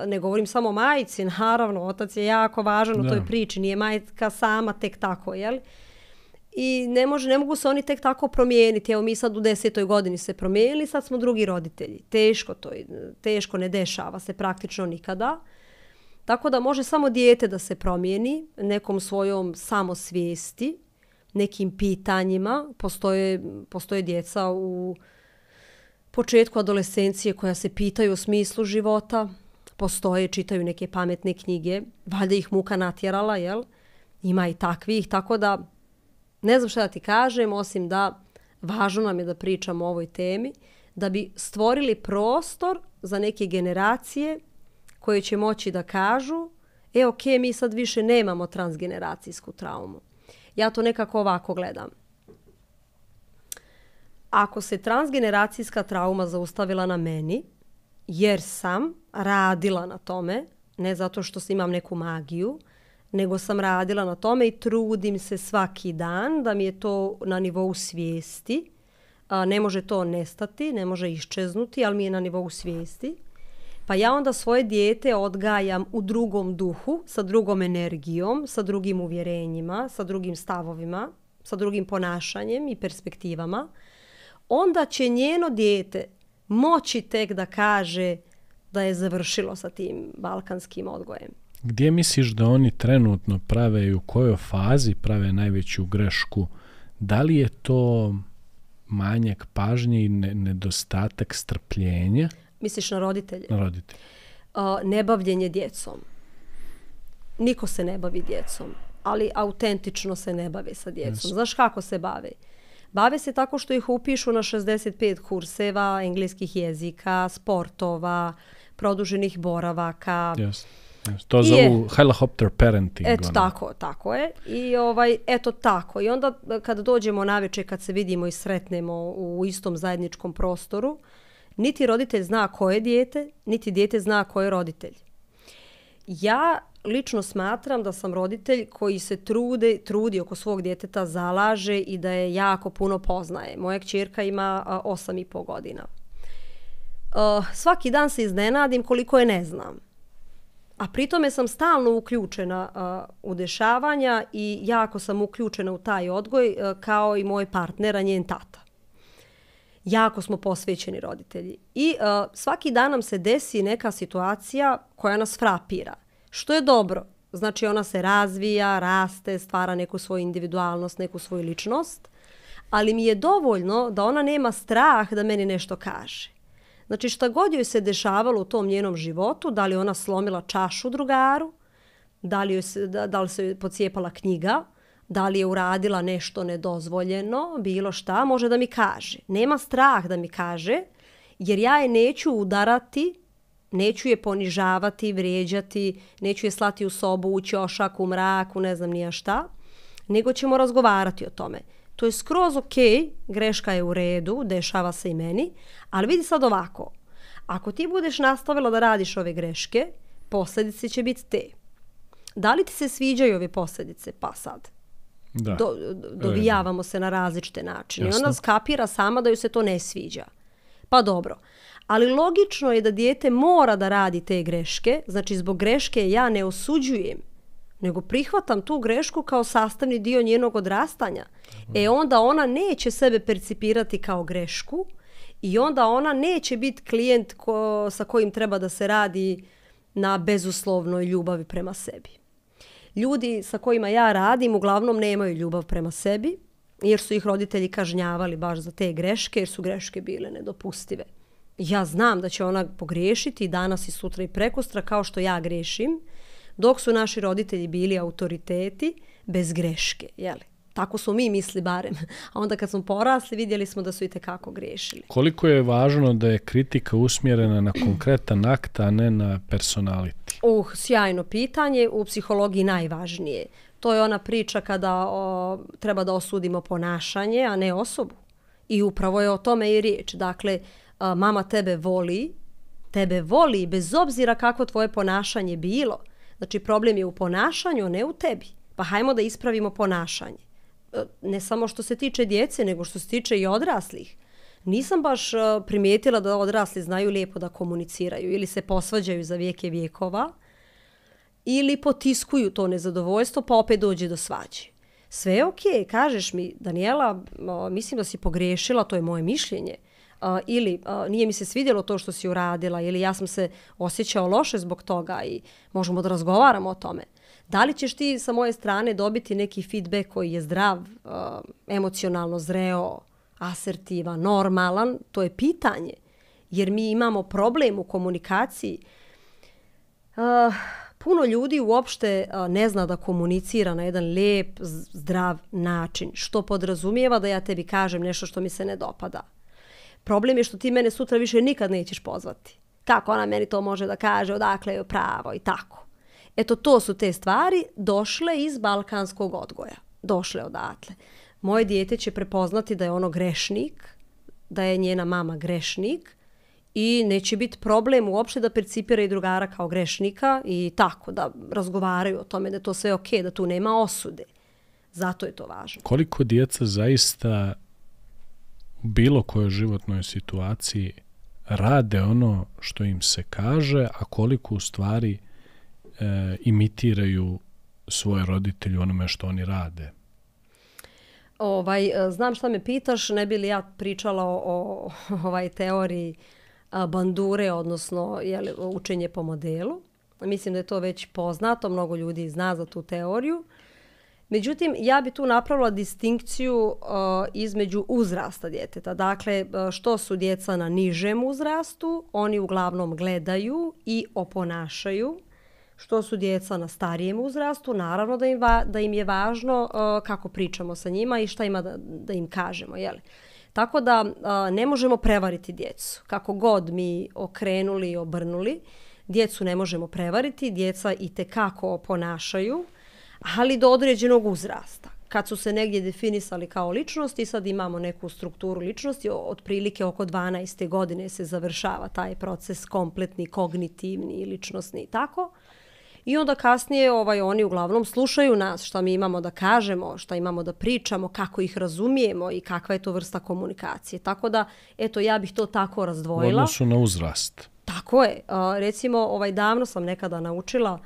ne govorim samo majici, naravno, otac je jako važan u toj priči, nije majka sama tek tako, jel? I ne, može, ne mogu se oni tek tako promijeniti. Evo mi sad u desetoj godini se promijenili, sad smo drugi roditelji. Teško to je, teško ne dešava se praktično nikada. Tako da može samo dijete da se promijeni nekom svojom samosvijesti, nekim pitanjima. Postoje, postoje djeca u početku adolescencije koja se pitaju o smislu života, postoje, čitaju neke pametne knjige, valjda ih muka natjerala, jel? Ima i takvih, tako da ne znam šta da ti kažem, osim da važno nam je da pričamo o ovoj temi, da bi stvorili prostor za neke generacije koje će moći da kažu e ok, mi sad više nemamo transgeneracijsku traumu. Ja to nekako ovako gledam. Ako se transgeneracijska trauma zaustavila na meni, jer sam radila na tome, ne zato što imam neku magiju, nego sam radila na tome i trudim se svaki dan da mi je to na nivou svijesti. A, ne može to nestati, ne može iščeznuti, ali mi je na nivou svijesti pa ja onda svoje dijete odgajam u drugom duhu, sa drugom energijom, sa drugim uvjerenjima, sa drugim stavovima, sa drugim ponašanjem i perspektivama, onda će njeno dijete moći tek da kaže da je završilo sa tim balkanskim odgojem. Gdje misliš da oni trenutno prave i u kojoj fazi prave najveću grešku? Da li je to manjak pažnje i nedostatak strpljenja? Misliš na roditelje? Na roditelje. Uh, nebavljenje djecom. Niko se ne bavi djecom, ali autentično se ne bave sa djecom. Yes. Znaš kako se bave? Bave se tako što ih upišu na 65 kurseva engleskih jezika, sportova, produženih boravaka. Yes. Yes. To zovu helicopter parenting. Eto ona. tako, tako je. I ovaj, eto tako. I onda e, kada dođemo na večer, kad se vidimo i sretnemo u istom zajedničkom prostoru, niti roditelj zna koje dijete, niti dijete zna koje roditelj. Ja lično smatram da sam roditelj koji se trude, trudi oko svog djeteta, zalaže i da je jako puno poznaje. Moja kćerka ima osam i po godina. svaki dan se iznenadim koliko je ne znam. A pritome sam stalno uključena uh, u dešavanja i jako sam uključena u taj odgoj uh, kao i moj partner, a njen tata jako smo posvećeni roditelji. I uh, svaki dan nam se desi neka situacija koja nas frapira. Što je dobro? Znači ona se razvija, raste, stvara neku svoju individualnost, neku svoju ličnost, ali mi je dovoljno da ona nema strah da meni nešto kaže. Znači šta god joj se dešavalo u tom njenom životu, da li ona slomila čašu drugaru, da li, joj se, da, da li se pocijepala knjiga, da li je uradila nešto nedozvoljeno, bilo šta, može da mi kaže. Nema strah da mi kaže, jer ja je neću udarati, neću je ponižavati, vrijeđati, neću je slati u sobu, u ćošak, u mraku, ne znam nija šta, nego ćemo razgovarati o tome. To je skroz ok, greška je u redu, dešava se i meni, ali vidi sad ovako, ako ti budeš nastavila da radiš ove greške, posljedice će biti te. Da li ti se sviđaju ove posljedice? Pa sad, da. Do, e, dovijavamo se na različite načine. Jasno. ona skapira sama da ju se to ne sviđa. Pa dobro. Ali logično je da dijete mora da radi te greške, znači zbog greške ja ne osuđujem, nego prihvatam tu grešku kao sastavni dio njenog odrastanja. E onda ona neće sebe percipirati kao grešku i onda ona neće biti klijent ko, sa kojim treba da se radi na bezuslovnoj ljubavi prema sebi ljudi sa kojima ja radim uglavnom nemaju ljubav prema sebi, jer su ih roditelji kažnjavali baš za te greške, jer su greške bile nedopustive. Ja znam da će ona pogriješiti danas i sutra i prekostra kao što ja grešim, dok su naši roditelji bili autoriteti bez greške, jeli? Tako su mi misli barem. A onda kad smo porasli, vidjeli smo da su i tekako grešili. Koliko je važno da je kritika usmjerena na konkretan akt, a ne na personalit? Uh, sjajno pitanje. U psihologiji najvažnije. To je ona priča kada o, treba da osudimo ponašanje, a ne osobu. I upravo je o tome i riječ. Dakle, mama tebe voli, tebe voli bez obzira kako tvoje ponašanje bilo. Znači, problem je u ponašanju, a ne u tebi. Pa hajmo da ispravimo ponašanje. E, ne samo što se tiče djece, nego što se tiče i odraslih nisam baš e, primijetila da odrasli znaju lijepo da komuniciraju ili se posvađaju za vijeke vijekova ili potiskuju to nezadovoljstvo pa opet dođe do svađe. Sve je okej, okay. kažeš mi, Daniela, mislim da si pogrešila, to je moje mišljenje, Uh, ili uh, nije mi se svidjelo to što si uradila ili ja sam se osjećao loše zbog toga i možemo da razgovaramo o tome. Da li ćeš ti sa moje strane dobiti neki feedback koji je zdrav, uh, emocionalno zreo, asertiva, normalan, to je pitanje. Jer mi imamo problem u komunikaciji. Uh, puno ljudi uopšte uh, ne zna da komunicira na jedan lep, zdrav način. Što podrazumijeva da ja tebi kažem nešto što mi se ne dopada. Problem je što ti mene sutra više nikad nećeš pozvati. Kako ona meni to može da kaže, odakle je pravo i tako. Eto, to su te stvari došle iz balkanskog odgoja. Došle odatle. Uh, moje dijete će prepoznati da je ono grešnik, da je njena mama grešnik i neće biti problem uopšte da percipira i drugara kao grešnika i tako da razgovaraju o tome da to sve ok, da tu nema osude. Zato je to važno. Koliko djeca zaista u bilo kojoj životnoj situaciji rade ono što im se kaže, a koliko u stvari e, imitiraju svoje roditelje onome što oni rade. Ovaj, e, znam šta me pitaš, ne bi li ja pričala o, o ovaj teoriji bandure, odnosno jeli, učenje po modelu. Mislim da je to već poznato, mnogo ljudi zna za tu teoriju. Međutim, ja bi tu napravila distinkciju uh, između uzrasta djeteta. Dakle, e, što su djeca na nižem uzrastu, oni uglavnom gledaju i oponašaju što su djeca na starijem uzrastu, naravno da im, va, da im je važno uh, kako pričamo sa njima i šta ima da, da im kažemo. Jeli? Tako da uh, ne možemo prevariti djecu. Kako god mi okrenuli i obrnuli, djecu ne možemo prevariti, djeca i te kako ponašaju, ali do određenog uzrasta. Kad su se negdje definisali kao ličnosti, sad imamo neku strukturu ličnosti, otprilike oko 12. godine se završava taj proces kompletni, kognitivni, ličnostni i tako i onda kasnije ovaj oni uglavnom slušaju nas šta mi imamo da kažemo, šta imamo da pričamo, kako ih razumijemo i kakva je to vrsta komunikacije. Tako da eto ja bih to tako razdvojila. U odnosu na uzrast. Tako je. A, recimo, ovaj davno sam nekada naučila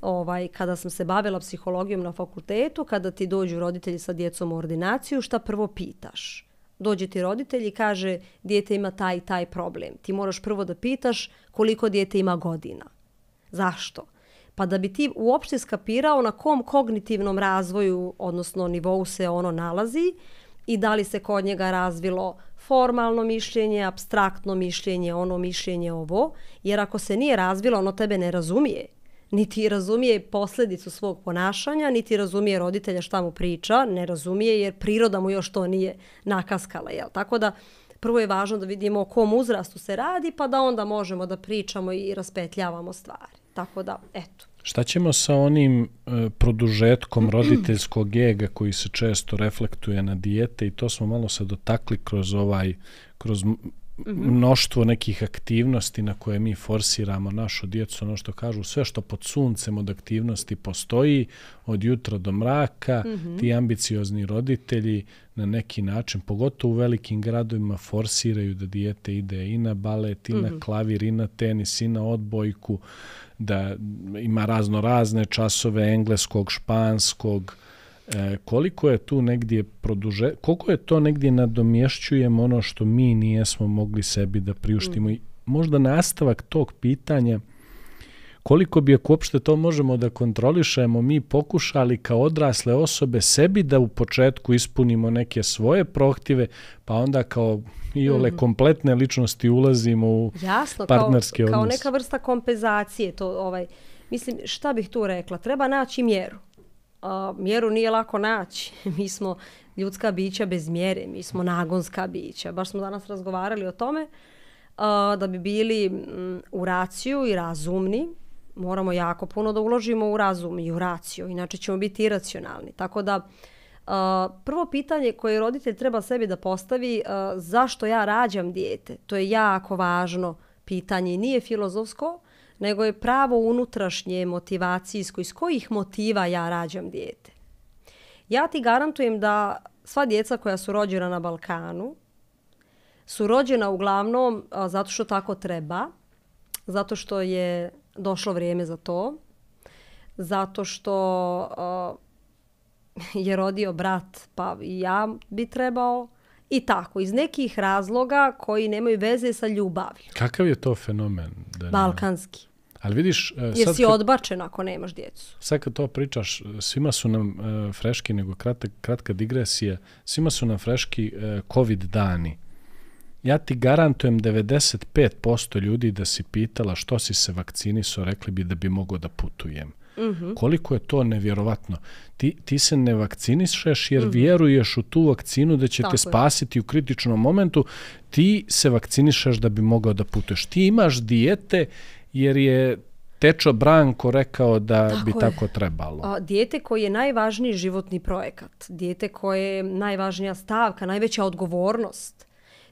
ovaj kada sam se bavila psihologijom na fakultetu, kada ti dođu roditelji sa djecom u ordinaciju, šta prvo pitaš? Dođe ti roditelj i kaže dijete ima taj taj problem. Ti moraš prvo da pitaš koliko dijete ima godina. Zašto? pa da bi ti uopšte skapirao na kom kognitivnom razvoju, odnosno nivou se ono nalazi i da li se kod njega razvilo formalno mišljenje, abstraktno mišljenje, ono mišljenje ovo, jer ako se nije razvilo, ono tebe ne razumije. Niti razumije posljedicu svog ponašanja, niti razumije roditelja šta mu priča, ne razumije jer priroda mu još to nije nakaskala. Jel? Tako da prvo je važno da vidimo o kom uzrastu se radi, pa da onda možemo da pričamo i raspetljavamo stvari. Tako da, eto. Šta ćemo sa onim e, produžetkom roditeljskog ega koji se često reflektuje na dijete i to smo malo se dotakli kroz ovaj kroz Mhm. mnoštvo nekih aktivnosti na koje mi forsiramo našu djecu, ono što kažu, sve što pod suncem od aktivnosti postoji, od jutra do mraka, mm -hmm. ti ambiciozni roditelji na neki način, pogotovo u velikim gradovima, forsiraju da dijete ide i na balet, i mm -hmm. na mhm. klavir, i na tenis, i na odbojku, da ima razno razne časove engleskog, španskog, E, koliko je tu negdje produže, koliko je to negdje nadomješćujemo ono što mi nijesmo mogli sebi da priuštimo mm. i možda nastavak tog pitanja koliko bi ako uopšte to možemo da kontrolišemo, mi pokušali kao odrasle osobe sebi da u početku ispunimo neke svoje prohtive, pa onda kao i ole mm. kompletne ličnosti ulazimo u Jasno, partnerske kao, odnose. kao neka vrsta kompenzacije to ovaj Mislim, šta bih tu rekla? Treba naći mjeru a, mjeru nije lako naći. Mi smo ljudska bića bez mjere, mi smo nagonska bića. Baš smo danas razgovarali o tome a, da bi bili u raciju i razumni. Moramo jako puno da uložimo u razum i u raciju, inače ćemo biti iracionalni. Tako da, a, prvo pitanje koje roditelj treba sebi da postavi, a, zašto ja rađam dijete? To je jako važno pitanje nije filozofsko, nego je pravo unutrašnje motivacije iz kojih motiva ja rađam dijete. Ja ti garantujem da sva djeca koja su rođena na Balkanu su rođena uglavnom zato što tako treba, zato što je došlo vrijeme za to, zato što je rodio brat pa i ja bi trebao i tako, iz nekih razloga koji nemaju veze sa ljubavlju. Kakav je to fenomen? Da Balkanski. Ali vidiš... E, jer si kad, odbačen ako nemaš djecu. Sad kad to pričaš, svima su nam e, freški, nego krat, kratka digresija, svima su nam freški e, COVID dani. Ja ti garantujem 95% ljudi da si pitala što si se vakcinisao, rekli bi da bi mogao da putujem. Mm Koliko je to nevjerovatno. Ti, ti se ne vakcinišeš jer mhm. vjeruješ u tu vakcinu da će te spasiti u kritičnom momentu. Ti se vakcinišeš da bi mogao da putuješ. Ti imaš dijete jer je Tečo Branko rekao da tako bi je. tako trebalo. Dijete koji je najvažniji životni projekat, dijete koje je najvažnija stavka, najveća odgovornost,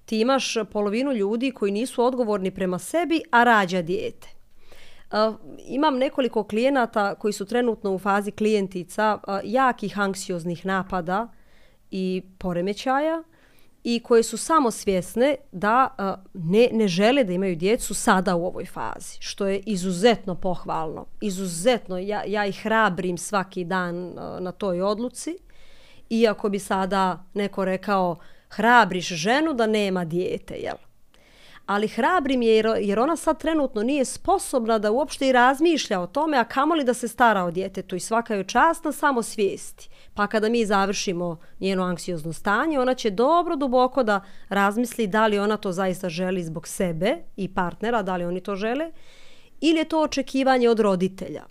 ti imaš polovinu ljudi koji nisu odgovorni prema sebi, a rađa dijete. imam nekoliko klijenata koji su trenutno u fazi klijentica jakih anksioznih napada i poremećaja i koje su samo svjesne da a, ne, ne žele da imaju djecu sada u ovoj fazi, što je izuzetno pohvalno. Izuzetno, ja, ja ih hrabrim svaki dan a, na toj odluci. Iako bi sada neko rekao hrabriš ženu da nema dijete, jel? ali hrabrim je jer ona sad trenutno nije sposobna da uopšte i razmišlja o tome, a kamoli da se stara o djetetu i svaka je čast na samo svijesti. Pa kada mi završimo njeno anksiozno stanje, ona će dobro duboko da razmisli da li ona to zaista želi zbog sebe i partnera, da li oni to žele, ili je to očekivanje od roditelja.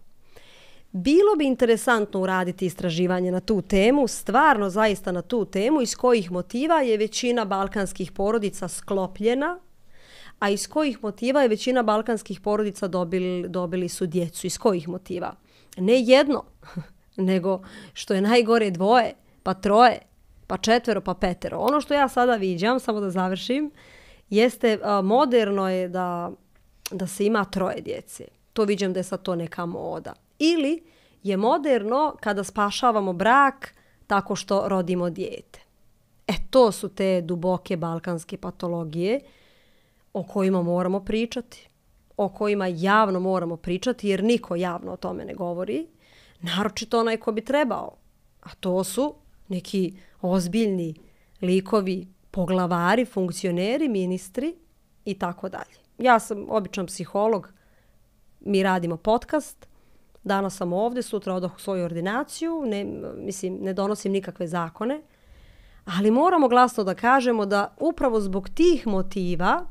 Bilo bi interesantno uraditi istraživanje na tu temu, stvarno zaista na tu temu, iz kojih motiva je većina balkanskih porodica sklopljena a iz kojih motiva je većina balkanskih porodica dobili, dobili su djecu, iz kojih motiva? Ne jedno, nego što je najgore dvoje, pa troje, pa četvero, pa petero. Ono što ja sada viđam, samo da završim, jeste a, moderno je da, da se ima troje djece. To viđam da je sad to neka moda. Ili je moderno kada spašavamo brak tako što rodimo dijete. E, to su te duboke balkanske patologije o kojima moramo pričati, o kojima javno moramo pričati, jer niko javno o tome ne govori, naročito onaj ko bi trebao. A to su neki ozbiljni likovi, poglavari, funkcioneri, ministri i tako dalje. Ja sam običan psiholog, mi radimo podcast, danas sam ovdje, sutra odah u svoju ordinaciju, ne, mislim, ne donosim nikakve zakone, ali moramo glasno da kažemo da upravo zbog tih motiva,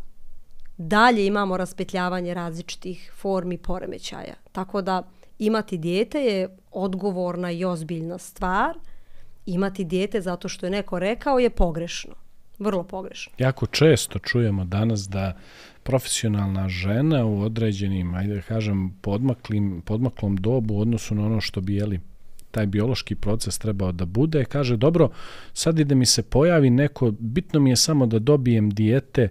dalje imamo raspetljavanje različitih formi poremećaja. Tako da imati dijete je odgovorna i ozbiljna stvar. Imati dijete zato što je neko rekao je pogrešno. Vrlo pogrešno. Jako često čujemo danas da profesionalna žena u određenim, ajde da kažem, podmaklim, podmaklom dobu u odnosu na ono što bi jeli taj biološki proces trebao da bude, kaže, dobro, sad ide mi se pojavi neko, bitno mi je samo da dobijem dijete,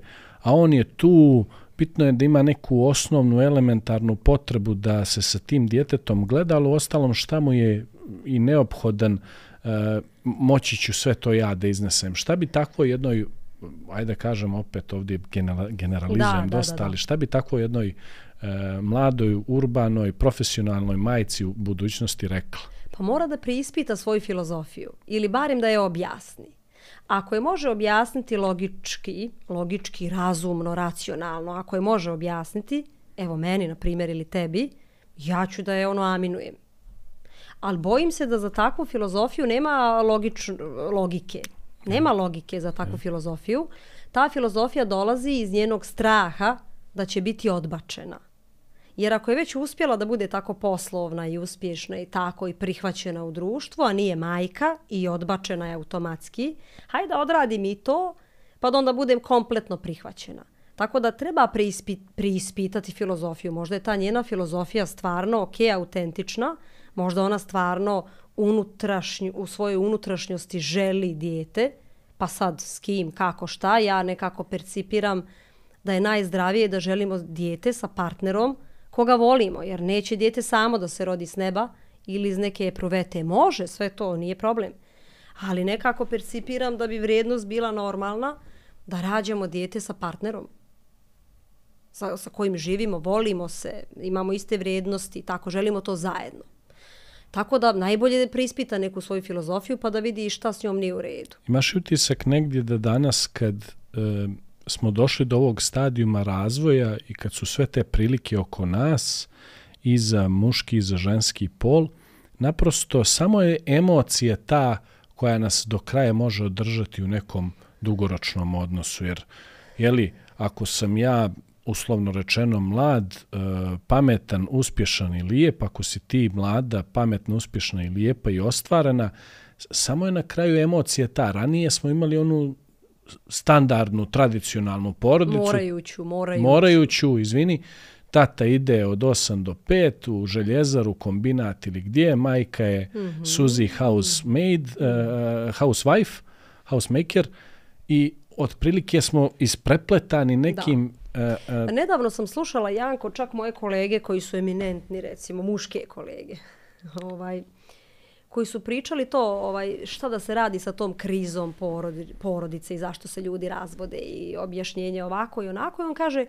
a on je tu, bitno je da ima neku osnovnu elementarnu potrebu da se sa tim djetetom gleda, ali u ostalom šta mu je i neophodan, e, moći ću sve to ja da iznesem. Šta bi tako jednoj ajde kažem opet ovdje generalizujem da, dosta, da, da, da. ali šta bi tako jednoj e, mladoj, urbanoj, profesionalnoj majici u budućnosti rekla? Pa mora da preispita svoju filozofiju ili barem da je objasni ako je može objasniti logički, logički, razumno, racionalno, ako je može objasniti, evo meni, na primjer, ili tebi, ja ću da je ono aminujem. Ali bojim se da za takvu filozofiju nema logič, logike. Nema logike za takvu filozofiju. Ta filozofija dolazi iz njenog straha da će biti odbačena. Jer ako je već uspjela da bude tako poslovna i uspješna i tako i prihvaćena u društvu, a nije majka i odbačena je automatski, hajde odradim i to, pa da onda budem kompletno prihvaćena. Tako da treba preispi, preispitati filozofiju. Možda je ta njena filozofija stvarno ok, autentična, možda ona stvarno unutrašnju, u svojoj unutrašnjosti želi dijete, pa sad s kim, kako, šta, ja nekako percipiram da je najzdravije da želimo dijete sa partnerom koga volimo, jer neće dijete samo da se rodi s neba ili iz neke provete. Može, sve to nije problem. Ali nekako percipiram da bi vrijednost bila normalna da rađamo dijete sa partnerom sa, sa kojim živimo, volimo se, imamo iste vrijednosti, tako želimo to zajedno. Tako da najbolje da prispita neku svoju filozofiju pa da vidi šta s njom nije u redu. Imaš utisak negdje da danas kad uh smo došli do ovog stadijuma razvoja i kad su sve te prilike oko nas i za muški i za ženski pol, naprosto samo je emocija ta koja nas do kraja može održati u nekom dugoročnom odnosu. Jer, jeli, ako sam ja uslovno rečeno mlad, e, pametan, uspješan i lijep, ako si ti mlada, pametna, uspješna i lijepa i ostvarena, samo je na kraju emocija ta. Ranije smo imali onu standardnu, tradicionalnu porodicu. Morajuću, morajuću. Morajuću, izvini. Tata ide od 8 do 5 u željezaru, kombinat ili gdje. Majka je mm -hmm. Suzy housemaid, uh, housewife, housemaker. I otprilike smo isprepletani nekim... Da. Eh, Nedavno sam slušala Janko, čak moje kolege koji su eminentni, recimo, muške kolege. ovaj, koji su pričali to ovaj, šta da se radi sa tom krizom porodice i zašto se ljudi razvode i objašnjenje ovako i onako. I on kaže,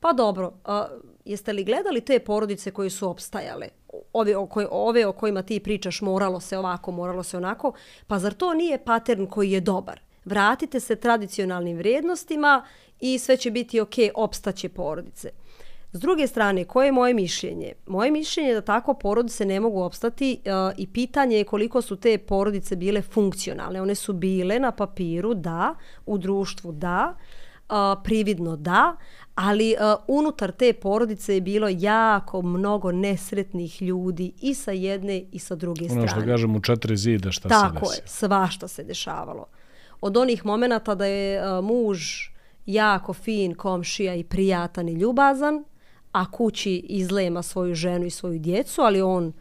pa dobro, a, jeste li gledali te porodice koje su opstajale? Ove o, koj, ove o kojima ti pričaš moralo se ovako, moralo se onako. Pa zar to nije pattern koji je dobar? Vratite se tradicionalnim vrijednostima i sve će biti ok, opstaće porodice. S druge strane, koje je moje mišljenje? Moje mišljenje je da tako porodice ne mogu opstati e, i pitanje je koliko su te porodice bile funkcionalne. One su bile na papiru, da, u društvu, da, e, prividno, da, ali e, unutar te porodice je bilo jako mnogo nesretnih ljudi i sa jedne i sa druge strane. Ono što kažem u četiri zida šta tako se desilo. Tako je, sva svašta se dešavalo. Od onih momenta da je e, muž jako fin komšija i prijatan i ljubazan, a kući izlema svoju ženu i svoju djecu, ali on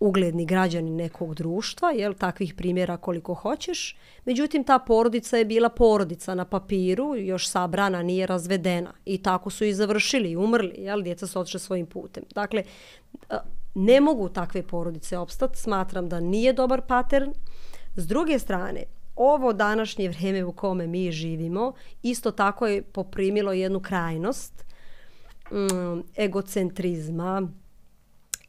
ugledni građani nekog društva, jel, takvih primjera koliko hoćeš. Međutim, ta porodica je bila porodica na papiru, još sabrana, nije razvedena. I tako su i završili i umrli, jel, djeca su otišli svojim putem. Dakle, ne mogu takve porodice opstati, smatram da nije dobar pattern. S druge strane, ovo današnje vrijeme u kome mi živimo isto tako je poprimilo jednu krajnost – Mm, egocentrizma,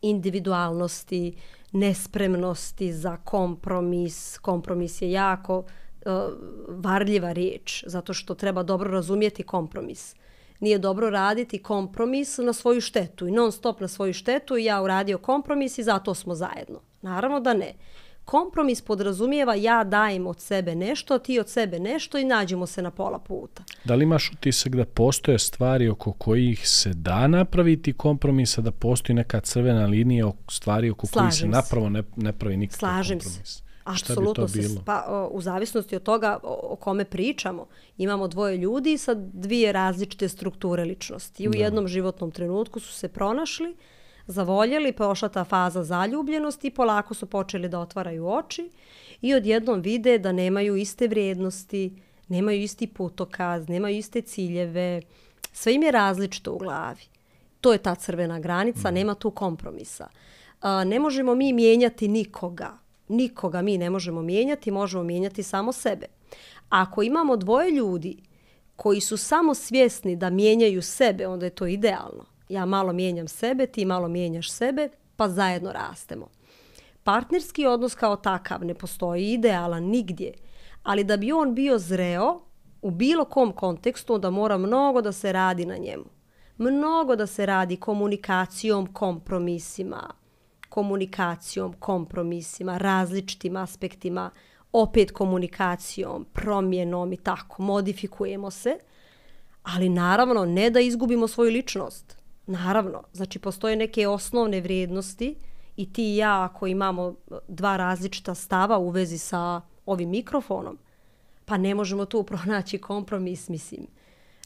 individualnosti, nespremnosti za kompromis. Kompromis je jako uh, varljiva riječ, zato što treba dobro razumijeti kompromis. Nije dobro raditi kompromis na svoju štetu i non stop na svoju štetu i ja uradio kompromis i zato smo zajedno. Naravno da ne. Kompromis podrazumijeva ja dajem od sebe nešto, ti od sebe nešto i nađemo se na pola puta. Da li imaš utisak da postoje stvari oko kojih se da napraviti kompromisa, da postoji neka crvena linija o stvari oko Slažim kojih se, se napravo ne, ne pravi nikakav Slažim kompromis? Slažim se. Apsolutno Šta Pa, u zavisnosti od toga o, o kome pričamo, imamo dvoje ljudi sa dvije različite strukture ličnosti. I u da. jednom životnom trenutku su se pronašli, zavoljeli, prošla ta faza zaljubljenosti polako su počeli da otvaraju oči i odjednom vide da nemaju iste vrijednosti, nemaju isti putokaz, nemaju iste ciljeve, sve im je različito u glavi. To je ta crvena granica, mm. nema tu kompromisa. Ne možemo mi mijenjati nikoga, nikoga mi ne možemo mijenjati, možemo mijenjati samo sebe. Ako imamo dvoje ljudi koji su samo svjesni da mijenjaju sebe, onda je to idealno ja malo mijenjam sebe, ti malo mijenjaš sebe, pa zajedno rastemo. Partnerski odnos kao takav ne postoji idealan nigdje, ali da bi on bio zreo u bilo kom kontekstu, onda mora mnogo da se radi na njemu. Mnogo da se radi komunikacijom, kompromisima, komunikacijom, kompromisima, različitim aspektima, opet komunikacijom, promjenom i tako, modifikujemo se, ali naravno ne da izgubimo svoju ličnost – Naravno, znači postoje neke osnovne vrijednosti i ti i ja ako imamo e, dva različita stava u vezi sa ovim mikrofonom, pa ne možemo tu pronaći kompromis, mislim.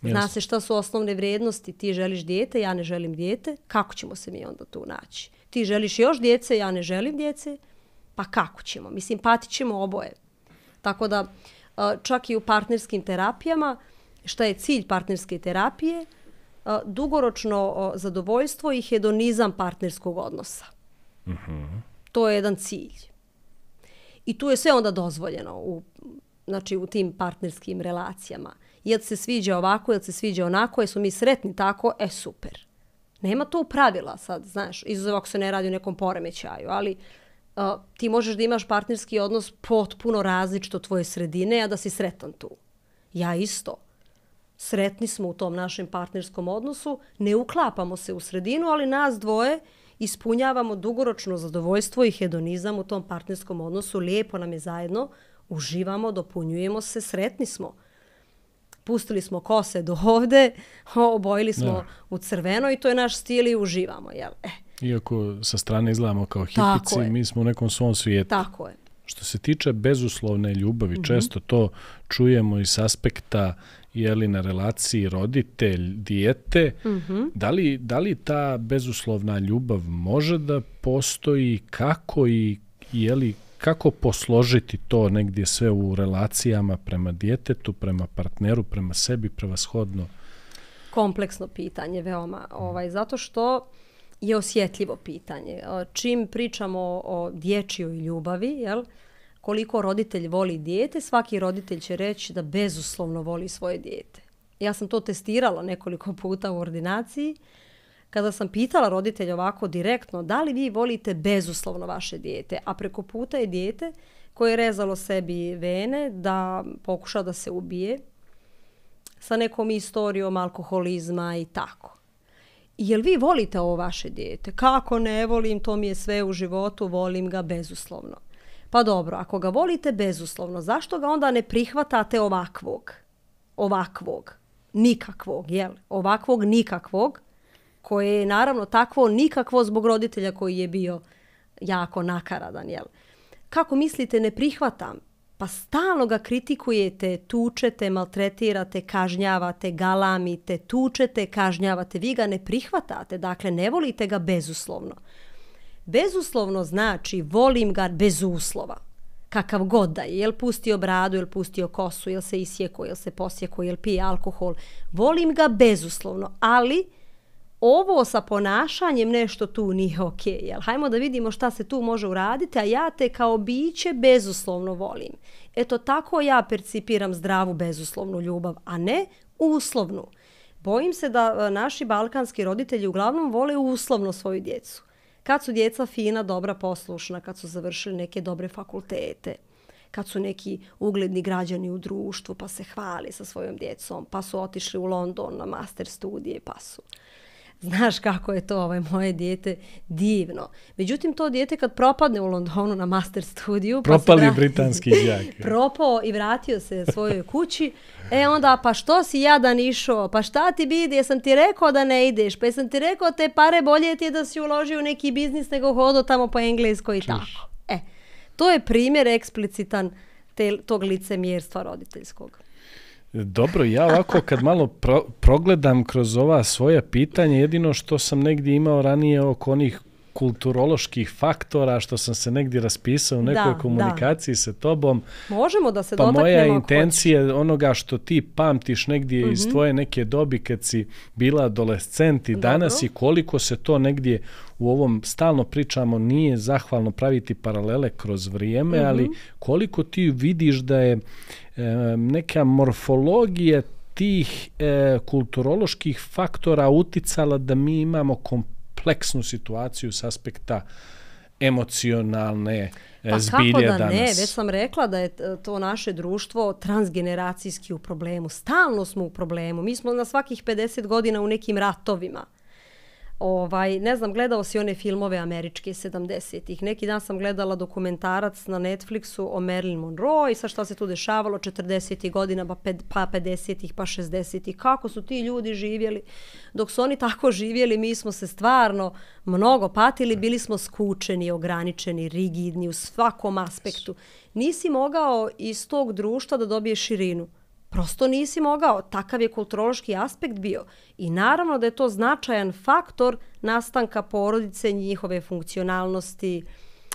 Zna se šta su osnovne vrijednosti, ti želiš dijete, ja ne želim dijete, kako ćemo se mi onda tu naći? Ti želiš još djece, ja ne želim djece, pa kako ćemo? Mislim, patit ćemo oboje. Tako da, e, čak i u partnerskim terapijama, šta je cilj partnerske terapije, dugoročno zadovoljstvo i hedonizam partnerskog odnosa. Uh mhm. -huh. To je jedan cilj. I tu je sve onda dozvoljeno u, znači, u tim partnerskim relacijama. Jel se sviđa ovako, jel se sviđa onako, su mi sretni tako, e super. Nema to u pravila sad, znaš, izuzev ako se ne radi u nekom poremećaju, ali uh, ti možeš da imaš partnerski odnos potpuno različito tvoje sredine, a da si sretan tu. Ja isto sretni smo u tom našem partnerskom odnosu, ne uklapamo se u sredinu, ali nas dvoje ispunjavamo dugoročno zadovoljstvo i hedonizam u tom partnerskom odnosu, lijepo nam je zajedno, uživamo, dopunjujemo se, sretni smo. Pustili smo kose do ovde, obojili smo ne. u crveno i to je naš stil i uživamo. Jel? E. Iako sa strane izgledamo kao hipici, mi smo u nekom svom svijetu. Tako je. Što se tiče bezuslovne ljubavi, mm -hmm. često to čujemo iz aspekta jeli na relaciji roditelj dijete mm -hmm. da li da li ta bezuslovna ljubav može da postoji kako i jeli kako posložiti to negdje sve u relacijama prema djetetu, prema partneru, prema sebi prevashodno kompleksno pitanje veoma mhm. ovaj zato što je osjetljivo pitanje čim pričamo o dječjoj ljubavi jel' koliko roditelj voli dijete, svaki roditelj će reći da bezuslovno voli svoje dijete. Ja sam to testirala nekoliko puta u ordinaciji. Kada sam pitala roditelj ovako direktno, da li vi volite bezuslovno vaše dijete, a preko puta je dijete koje je rezalo sebi vene da pokuša da se ubije sa nekom istorijom alkoholizma i tako. Jel vi volite ovo vaše dijete? Kako ne volim, to mi je sve u životu, volim ga bezuslovno. Pa dobro, ako ga volite bezuslovno, zašto ga onda ne prihvatate ovakvog? Ovakvog. Nikakvog, jel? Ovakvog, nikakvog. Koje je naravno takvo nikakvo zbog roditelja koji je bio jako nakaradan, jel? Kako mislite ne prihvatam? Pa stalno ga kritikujete, tučete, maltretirate, kažnjavate, galamite, tučete, kažnjavate. Vi ga ne prihvatate, dakle ne volite ga bezuslovno bezuslovno znači volim ga bez uslova. Kakav god da je, jel pustio bradu, jel pustio kosu, jel se isjeko, jel se posjeko, jel pije alkohol. Volim ga bezuslovno, ali ovo sa ponašanjem nešto tu nije okej. Okay, jel? Hajmo da vidimo šta se tu može uraditi, a ja te kao biće bezuslovno volim. Eto tako ja percipiram zdravu bezuslovnu ljubav, a ne uslovnu. Bojim se da e, naši balkanski roditelji uglavnom vole uslovno svoju djecu kad su djeca fina, dobra, poslušna, kad su završili neke dobre fakultete, kad su neki ugledni građani u društvu pa se hvali sa svojom djecom, pa su otišli u London na master studije, pa su znaš kako je to ovaj moje dijete divno. Međutim, to dijete kad propadne u Londonu na master studiju... Pa Propali pa vrati, britanski džak. propao i vratio se svojoj kući. E onda, pa što si jadan išao? Pa šta ti Ja sam ti rekao da ne ideš? Pa sam ti rekao te pare bolje ti je da si uložio u neki biznis nego hodo tamo po engleskoj i tako. E, to je primjer eksplicitan te, tog licemjerstva roditeljskog. Dobro, ja ovako kad malo pro, progledam kroz ova svoja pitanja, jedino što sam negdje imao ranije oko onih kulturoloških faktora, što sam se negdje raspisao u nekoj da, komunikaciji da. sa tobom. Možemo da se pa dotaknemo. Pa moja intencija hoći. onoga što ti pamtiš negdje mm -hmm. iz mhm. tvoje neke dobi kad si bila adolescent i danas i koliko se to negdje u ovom stalno pričamo nije zahvalno praviti paralele kroz vrijeme, mm -hmm. ali mhm. koliko ti vidiš da je neka morfologija tih e, kulturoloških faktora uticala da mi imamo kompleksnu situaciju s aspekta emocionalne pa zbilje danas. Pa kako da ne, već sam rekla da je to naše društvo transgeneracijski u problemu. Stalno smo u problemu. Mi smo na svakih 50 godina u nekim ratovima. Ovaj, ne znam, gledao si one filmove američke 70-ih. Neki dan sam gledala dokumentarac na Netflixu o Marilyn Monroe i sa šta se tu dešavalo 40-ih godina, pa, 50-ih, pa 60-ih. Pa Kako su ti ljudi živjeli? Dok su oni tako živjeli, mi smo se stvarno mnogo patili. Bili smo skučeni, ograničeni, rigidni u svakom aspektu. Nisi mogao iz tog društva da dobiješ širinu prosto nisi mogao, takav je kulturološki aspekt bio. I naravno da je to značajan faktor nastanka porodice, njihove funkcionalnosti,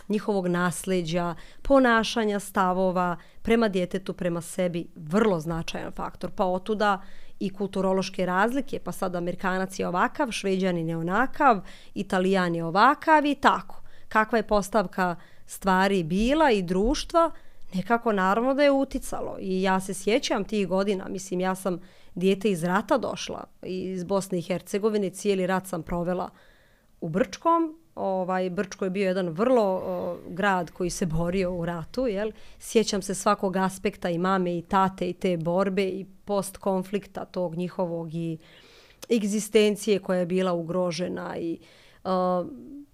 njihovog nasljeđa, ponašanja, stavova prema djetetu, prema sebi, vrlo značajan faktor. Pa otuda i kulturološke razlike, pa sad Amerikanac je ovakav, Šveđanin je onakav, Italijan je ovakav i tako. Kakva je postavka stvari bila i društva, nekako naravno da je uticalo i ja se sjećam tih godina, mislim ja sam dijete iz rata došla iz Bosne i Hercegovine, cijeli rat sam provela u Brčkom, ovaj, Brčko je bio jedan vrlo o, grad koji se borio u ratu, jel? sjećam se svakog aspekta i mame i tate i te borbe i postkonflikta tog njihovog i egzistencije koja je bila ugrožena i o,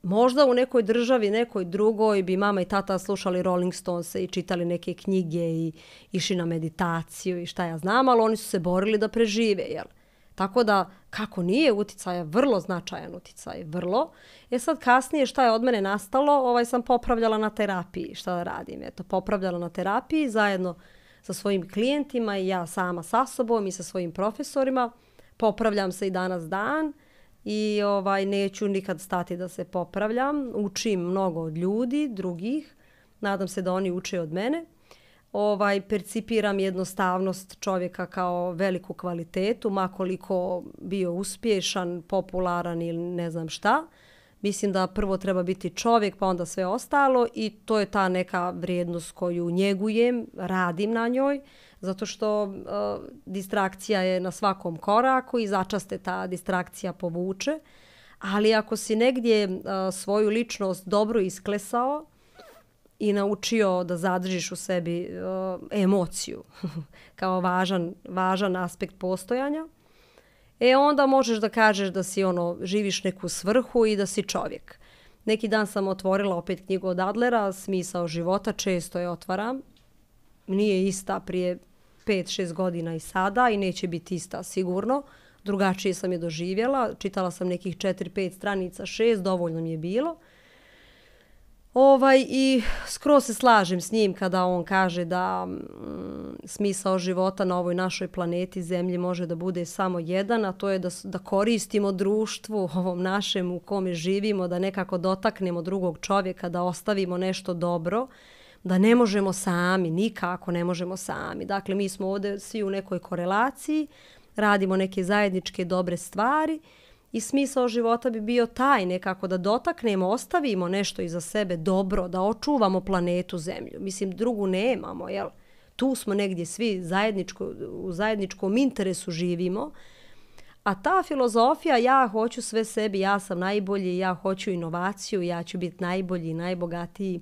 možda u nekoj državi, nekoj drugoj bi mama i tata slušali Rolling Stones i čitali neke knjige i išli na meditaciju i šta ja znam, ali oni su se borili da prežive, jel? Tako da, kako nije uticaja, vrlo značajan uticaj, vrlo. E sad kasnije šta je od mene nastalo, ovaj sam popravljala na terapiji, šta da radim, eto, popravljala na terapiji zajedno sa svojim klijentima i ja sama sa sobom i sa svojim profesorima. Popravljam se i danas dan i ovaj neću nikad stati da se popravljam. Učim mnogo od ljudi, drugih. Nadam se da oni uče od mene. Ovaj percipiram jednostavnost čovjeka kao veliku kvalitetu, makoliko bio uspješan, popularan ili ne znam šta mislim da prvo treba biti čovjek, pa onda sve ostalo i to je ta neka vrijednost koju njegujem, radim na njoj, zato što uh, distrakcija je na svakom koraku i začaste ta distrakcija povuče. Ali ako si negdje uh, svoju ličnost dobro isklesao i naučio da zadržiš u sebi uh, emociju kao važan, važan aspekt postojanja, e onda možeš da kažeš da si ono, živiš neku svrhu i da si čovjek. Neki dan sam otvorila opet knjigu od Adlera, Smisao života, često je otvaram. Nije ista prije 5-6 godina i sada i neće biti ista sigurno. Drugačije sam je doživjela, čitala sam nekih 4-5 stranica, 6, dovoljno mi je bilo. Ovaj, I skroz se slažem s njim kada on kaže da mm, smisao života na ovoj našoj planeti Zemlji može da bude samo jedan, a to je da, da koristimo društvu ovom našem u kome živimo, da nekako dotaknemo drugog čovjeka, da ostavimo nešto dobro, da ne možemo sami, nikako ne možemo sami. Dakle, mi smo ovdje svi u nekoj korelaciji, radimo neke zajedničke dobre stvari i smisao života bi bio taj nekako da dotaknemo, ostavimo nešto iza sebe dobro, da očuvamo planetu Zemlju. Mislim, drugu nemamo, jel? Tu smo negdje svi zajedničko, u zajedničkom interesu živimo. A ta filozofija, ja hoću sve sebi, ja sam najbolji, ja hoću inovaciju, ja ću biti najbolji, najbogatiji,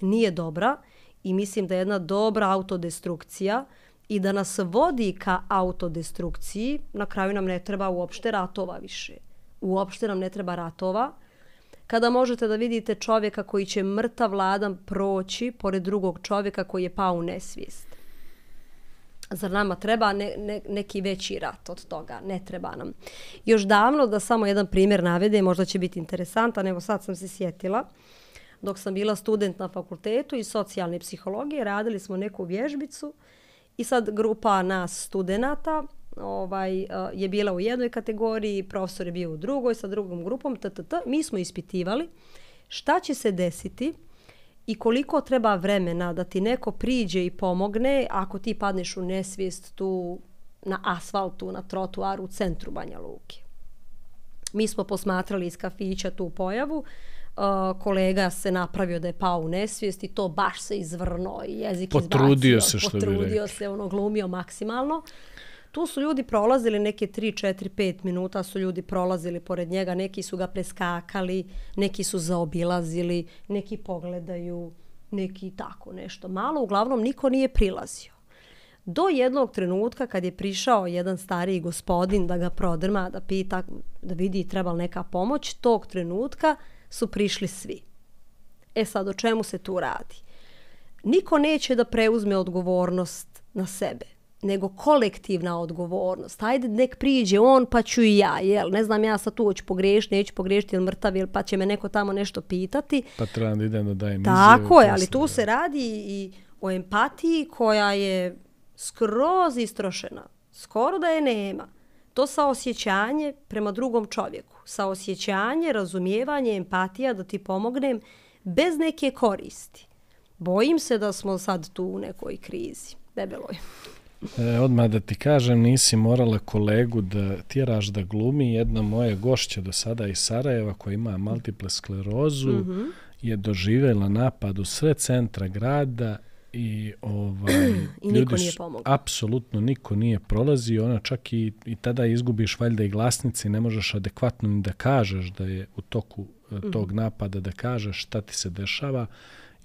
nije dobra. I mislim da je jedna dobra autodestrukcija i da nas vodi ka autodestrukciji, na kraju nam ne treba uopšte ratova više uopšte nam ne treba ratova, kada možete da vidite čovjeka koji će mrtav vladan proći pored drugog čovjeka koji je pao u nesvijest. Zar nama treba ne, ne, neki veći rat od toga? Ne treba nam. Još davno, da samo jedan primjer navede, možda će biti interesantan, evo sad sam se sjetila, dok sam bila student na fakultetu i socijalne psihologije, radili smo neku vježbicu i sad grupa nas studenta ovaj, eh, je bila u jednoj kategoriji, profesor je bio u drugoj sa drugom grupom, t, t, t. mi smo ispitivali šta će se desiti i koliko treba vremena da ti neko priđe i pomogne ako ti padneš u nesvijest tu na asfaltu, na trotuaru u centru Banja Luki. Mi smo posmatrali iz kafića tu pojavu, Uh, kolega se napravio da je pao u nesvijest i to baš se izvrno i jezik potrudio izbacio. Potrudio se što potrudio bi Potrudio se, ono, glumio maksimalno tu su ljudi prolazili neke 3, 4, 5 minuta su ljudi prolazili pored njega, neki su ga preskakali, neki su zaobilazili, neki pogledaju, neki tako nešto. Malo, uglavnom, niko nije prilazio. Do jednog trenutka kad je prišao jedan stariji gospodin da ga prodrma, da pita, da vidi treba li neka pomoć, tog trenutka su prišli svi. E sad, o čemu se tu radi? Niko neće da preuzme odgovornost na sebe nego kolektivna odgovornost. Ajde, nek priđe on, pa ću i ja. Jel? Ne znam, ja sad tu hoću pogrešiti, neću pogrešiti ili mrtav, jel, pa će me neko tamo nešto pitati. Pa trebam da idem da dajem Tako je, ali tu se radi i o empatiji koja je skroz istrošena. Skoro da je nema. To sa osjećanje prema drugom čovjeku. Sa osjećanje, razumijevanje, empatija da ti pomognem bez neke koristi. Bojim se da smo sad tu u nekoj krizi. Debeloj. E, odmah da ti kažem, nisi morala kolegu da tjeraš da glumi. Jedna moja gošća do sada iz Sarajeva koja ima multiple sklerozu mm -hmm. je doživjela napad u sve centra grada i ovaj I ljudi niko nije pomogao. apsolutno niko nije prolazio ona čak i i tada izgubiš valjda i glasnice ne možeš adekvatno ni da kažeš da je u toku e, tog mhm. napada da kažeš šta ti se dešava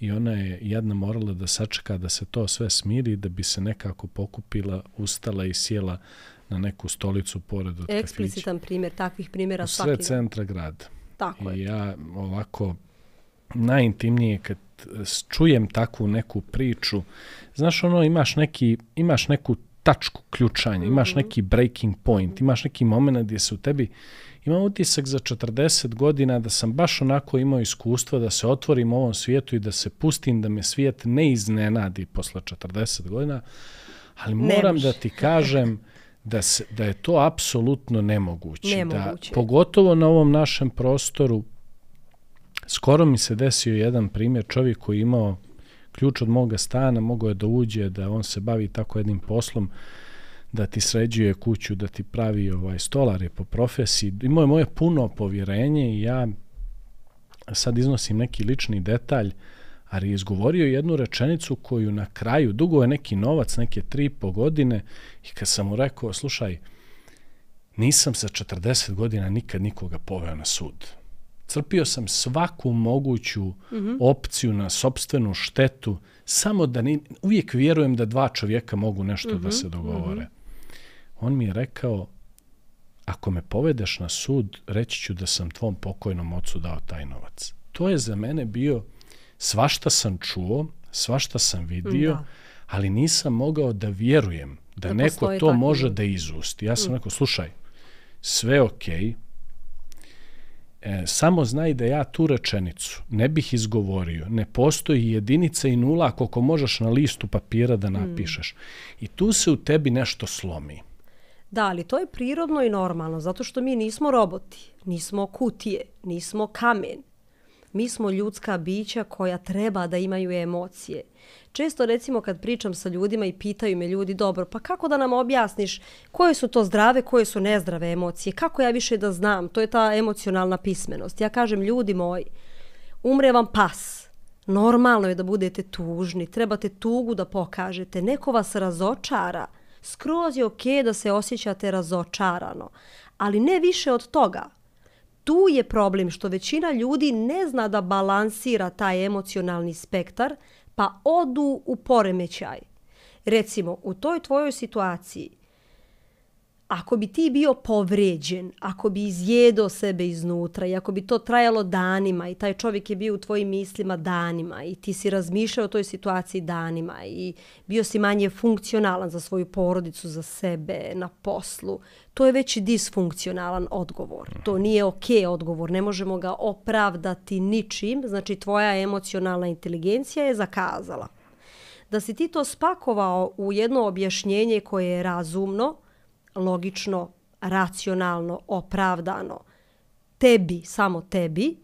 i ona je jedna morala da sačeka da se to sve smiri, da bi se nekako pokupila, ustala i sjela na neku stolicu pored od Eksplicitan kafića. Eksplicitan primjer takvih primjera svaki. Sve centra grada. Tako je. I ja ovako najintimnije kad čujem takvu neku priču, znaš ono, imaš, neki, imaš neku tačku ključanja, imaš mhm. neki breaking point, imaš neki moment gdje se u tebi ima utisak za 40 godina da sam baš onako imao iskustva da se otvorim u ovom svijetu i da se pustim da me svijet ne iznenadi posle 40 godina, ali moram Nemoš. da ti kažem da, se, da je to apsolutno nemoguće. nemoguće. Da, pogotovo na ovom našem prostoru, skoro mi se desio jedan primjer čovjek koji imao ključ od moga stana, mogo je da uđe, da on se bavi tako jednim poslom, da ti sređuje kuću, da ti pravi ovaj stolare po profesiji. I moje moje puno povjerenje i ja sad iznosim neki lični detalj, ali je izgovorio jednu rečenicu koju na kraju, dugo je neki novac, neke tri i godine, i kad sam mu rekao, slušaj, nisam sa 40 godina nikad nikoga poveo na sud crpio sam svaku moguću opciju na sobstvenu štetu samo da ne, uvijek vjerujem da dva čovjeka mogu nešto da se mhm, dogovore. Mhm. On mi je rekao ako me povedeš na sud reći ću da sam tvom pokojnom ocu dao taj novac. To je za mene bio svašta sam čuo, svašta sam vidio, ali nisam mogao da vjerujem da, da neko to može da izusti. Ja sam mm. rekao slušaj, sve okej. Okay, E, samo znaj da ja tu rečenicu ne bih izgovorio. Ne postoji jedinica i nula koliko možeš na listu papira da napišeš. Mm. I tu se u tebi nešto slomi. Da, ali to je prirodno i normalno, zato što mi nismo roboti, nismo kutije, nismo kamen. Mi smo ljudska bića koja treba da imaju emocije. Često recimo kad pričam sa ljudima i pitaju me ljudi, dobro, pa kako da nam objasniš koje su to zdrave, koje su nezdrave emocije, kako ja više da znam, to je ta emocionalna pismenost. Ja kažem, ljudi moji, umre vam pas, normalno je da budete tužni, trebate tugu da pokažete, neko vas razočara, skroz je okej okay da se osjećate razočarano, ali ne više od toga, tu je problem što većina ljudi ne zna da balansira taj emocionalni spektar, pa odu u poremećaj. Recimo, u toj tvojoj situaciji ako bi ti bio povređen, ako bi izjedo sebe iznutra i ako bi to trajalo danima i taj čovjek je bio u tvojim mislima danima i ti si razmišljao o toj situaciji danima i bio si manje funkcionalan za svoju porodicu, za sebe, na poslu, to je već disfunkcionalan odgovor. To nije ok odgovor, ne možemo ga opravdati ničim, znači tvoja emocionalna inteligencija je zakazala. Da si ti to spakovao u jedno objašnjenje koje je razumno, logično, racionalno, opravdano tebi, samo tebi,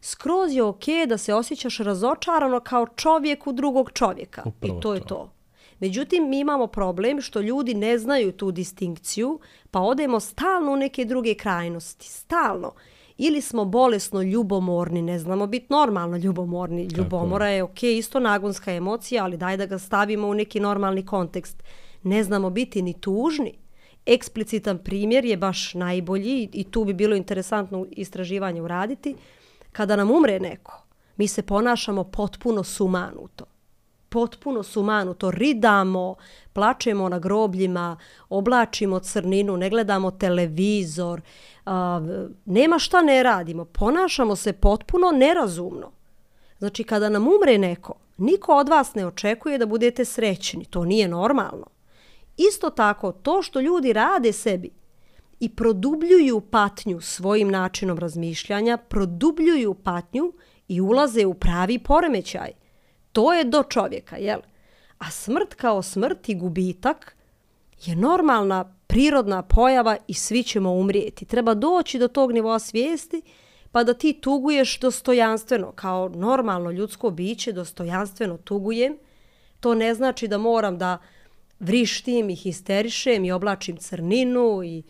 skroz je okej da se osjećaš razočarano kao čovjek u drugog čovjeka. Upravo I to, to je to. Međutim, mi imamo problem što ljudi ne znaju tu distinkciju, pa odemo stalno u neke druge krajnosti. Stalno. Ili smo bolesno ljubomorni, ne znamo biti normalno ljubomorni. Ljubomora je okej, isto nagonska emocija, ali daj da ga stavimo u neki normalni kontekst. Ne znamo biti ni tužni eksplicitan primjer je baš najbolji i tu bi bilo interesantno istraživanje uraditi. Kada nam umre neko, mi se ponašamo potpuno sumanuto. Potpuno sumanuto. Ridamo, plačemo na grobljima, oblačimo crninu, ne gledamo televizor. Nema šta ne radimo. Ponašamo se potpuno nerazumno. Znači, kada nam umre neko, niko od vas ne očekuje da budete srećni. To nije normalno. Isto tako, to što ljudi rade sebi i produbljuju patnju svojim načinom razmišljanja, produbljuju patnju i ulaze u pravi poremećaj. To je do čovjeka, jel? A smrt kao smrt i gubitak je normalna prirodna pojava i svi ćemo umrijeti. Treba doći do tog nivoa svijesti pa da ti tuguješ dostojanstveno. Kao normalno ljudsko biće dostojanstveno tugujem. To ne znači da moram da vrištim i histerišem i oblačim crninu i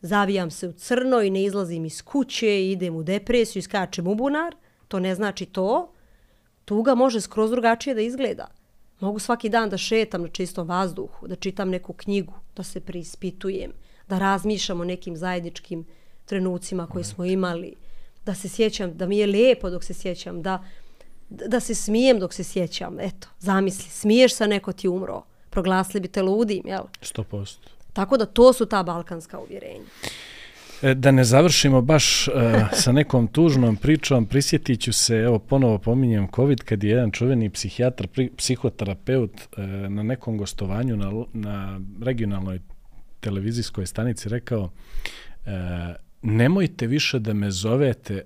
zavijam se u crno i ne izlazim iz kuće i idem u depresiju i skačem u bunar. To ne znači to. Tuga može skroz drugačije da izgleda. Mogu svaki dan da šetam na čistom vazduhu, da čitam neku knjigu, da se prispitujem, da razmišljam o nekim zajedničkim trenucima koje smo imali, da se sjećam, da mi je lepo dok se sjećam, da, da se smijem dok se sjećam. Eto, zamisli, smiješ sa neko ti umro proglasili bi te ludim, jel? 100%. Tako da to su ta balkanska uvjerenja. E, da ne završimo baš uh, sa nekom tužnom pričom, prisjetit ću se, evo ponovo pominjem COVID, kad je jedan čuveni psihijatar, pri, psihoterapeut uh, na nekom gostovanju na, na regionalnoj televizijskoj stanici rekao uh, nemojte više da me zovete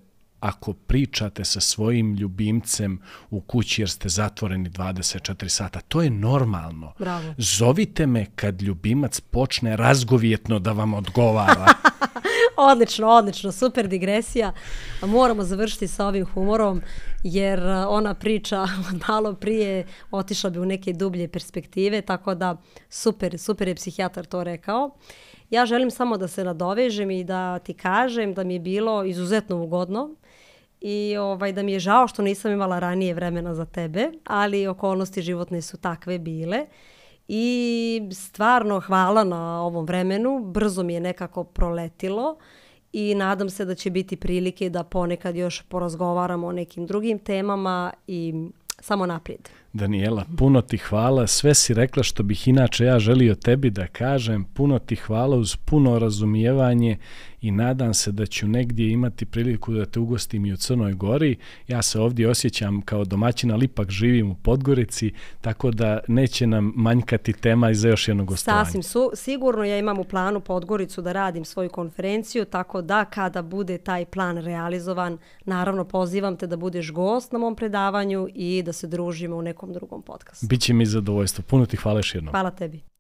ako pričate sa svojim ljubimcem u kući jer ste zatvoreni 24 sata. To je normalno. Bravo. Zovite me kad ljubimac počne razgovjetno da vam odgovara. odlično, odlično. Super digresija. Moramo završiti sa ovim humorom jer e, ona priča malo prije otišla bi u neke dublje perspektive, tako da super, super je psihijatar to rekao. Ja želim samo da se nadovežem i da ti kažem da mi je bilo izuzetno ugodno i ovaj, da mi je žao što nisam imala ranije vremena za tebe, ali okolnosti životne su takve bile. I stvarno hvala na ovom vremenu, brzo mi je nekako proletilo i nadam se da će biti prilike da ponekad još porazgovaramo o nekim drugim temama i mm, samo naprijed. Daniela, puno ti hvala, sve si rekla što bih inače ja želio tebi da kažem, puno ti hvala uz puno razumijevanje i nadam se da ću negdje imati priliku da te ugostim i u Crnoj Gori. Ja se ovdje osjećam kao domaćina, ali ipak živim u Podgorici, tako da neće nam manjkati tema za još jedno gostovanje. Sasvim su, sigurno ja imam u planu Podgoricu da radim svoju konferenciju, tako da kada bude taj plan realizovan, naravno pozivam te da budeš gost na mom predavanju i da se družimo u nekom nekom drugom podcastu. Biće mi zadovoljstvo. Puno ti hvala još jednom. Hvala tebi.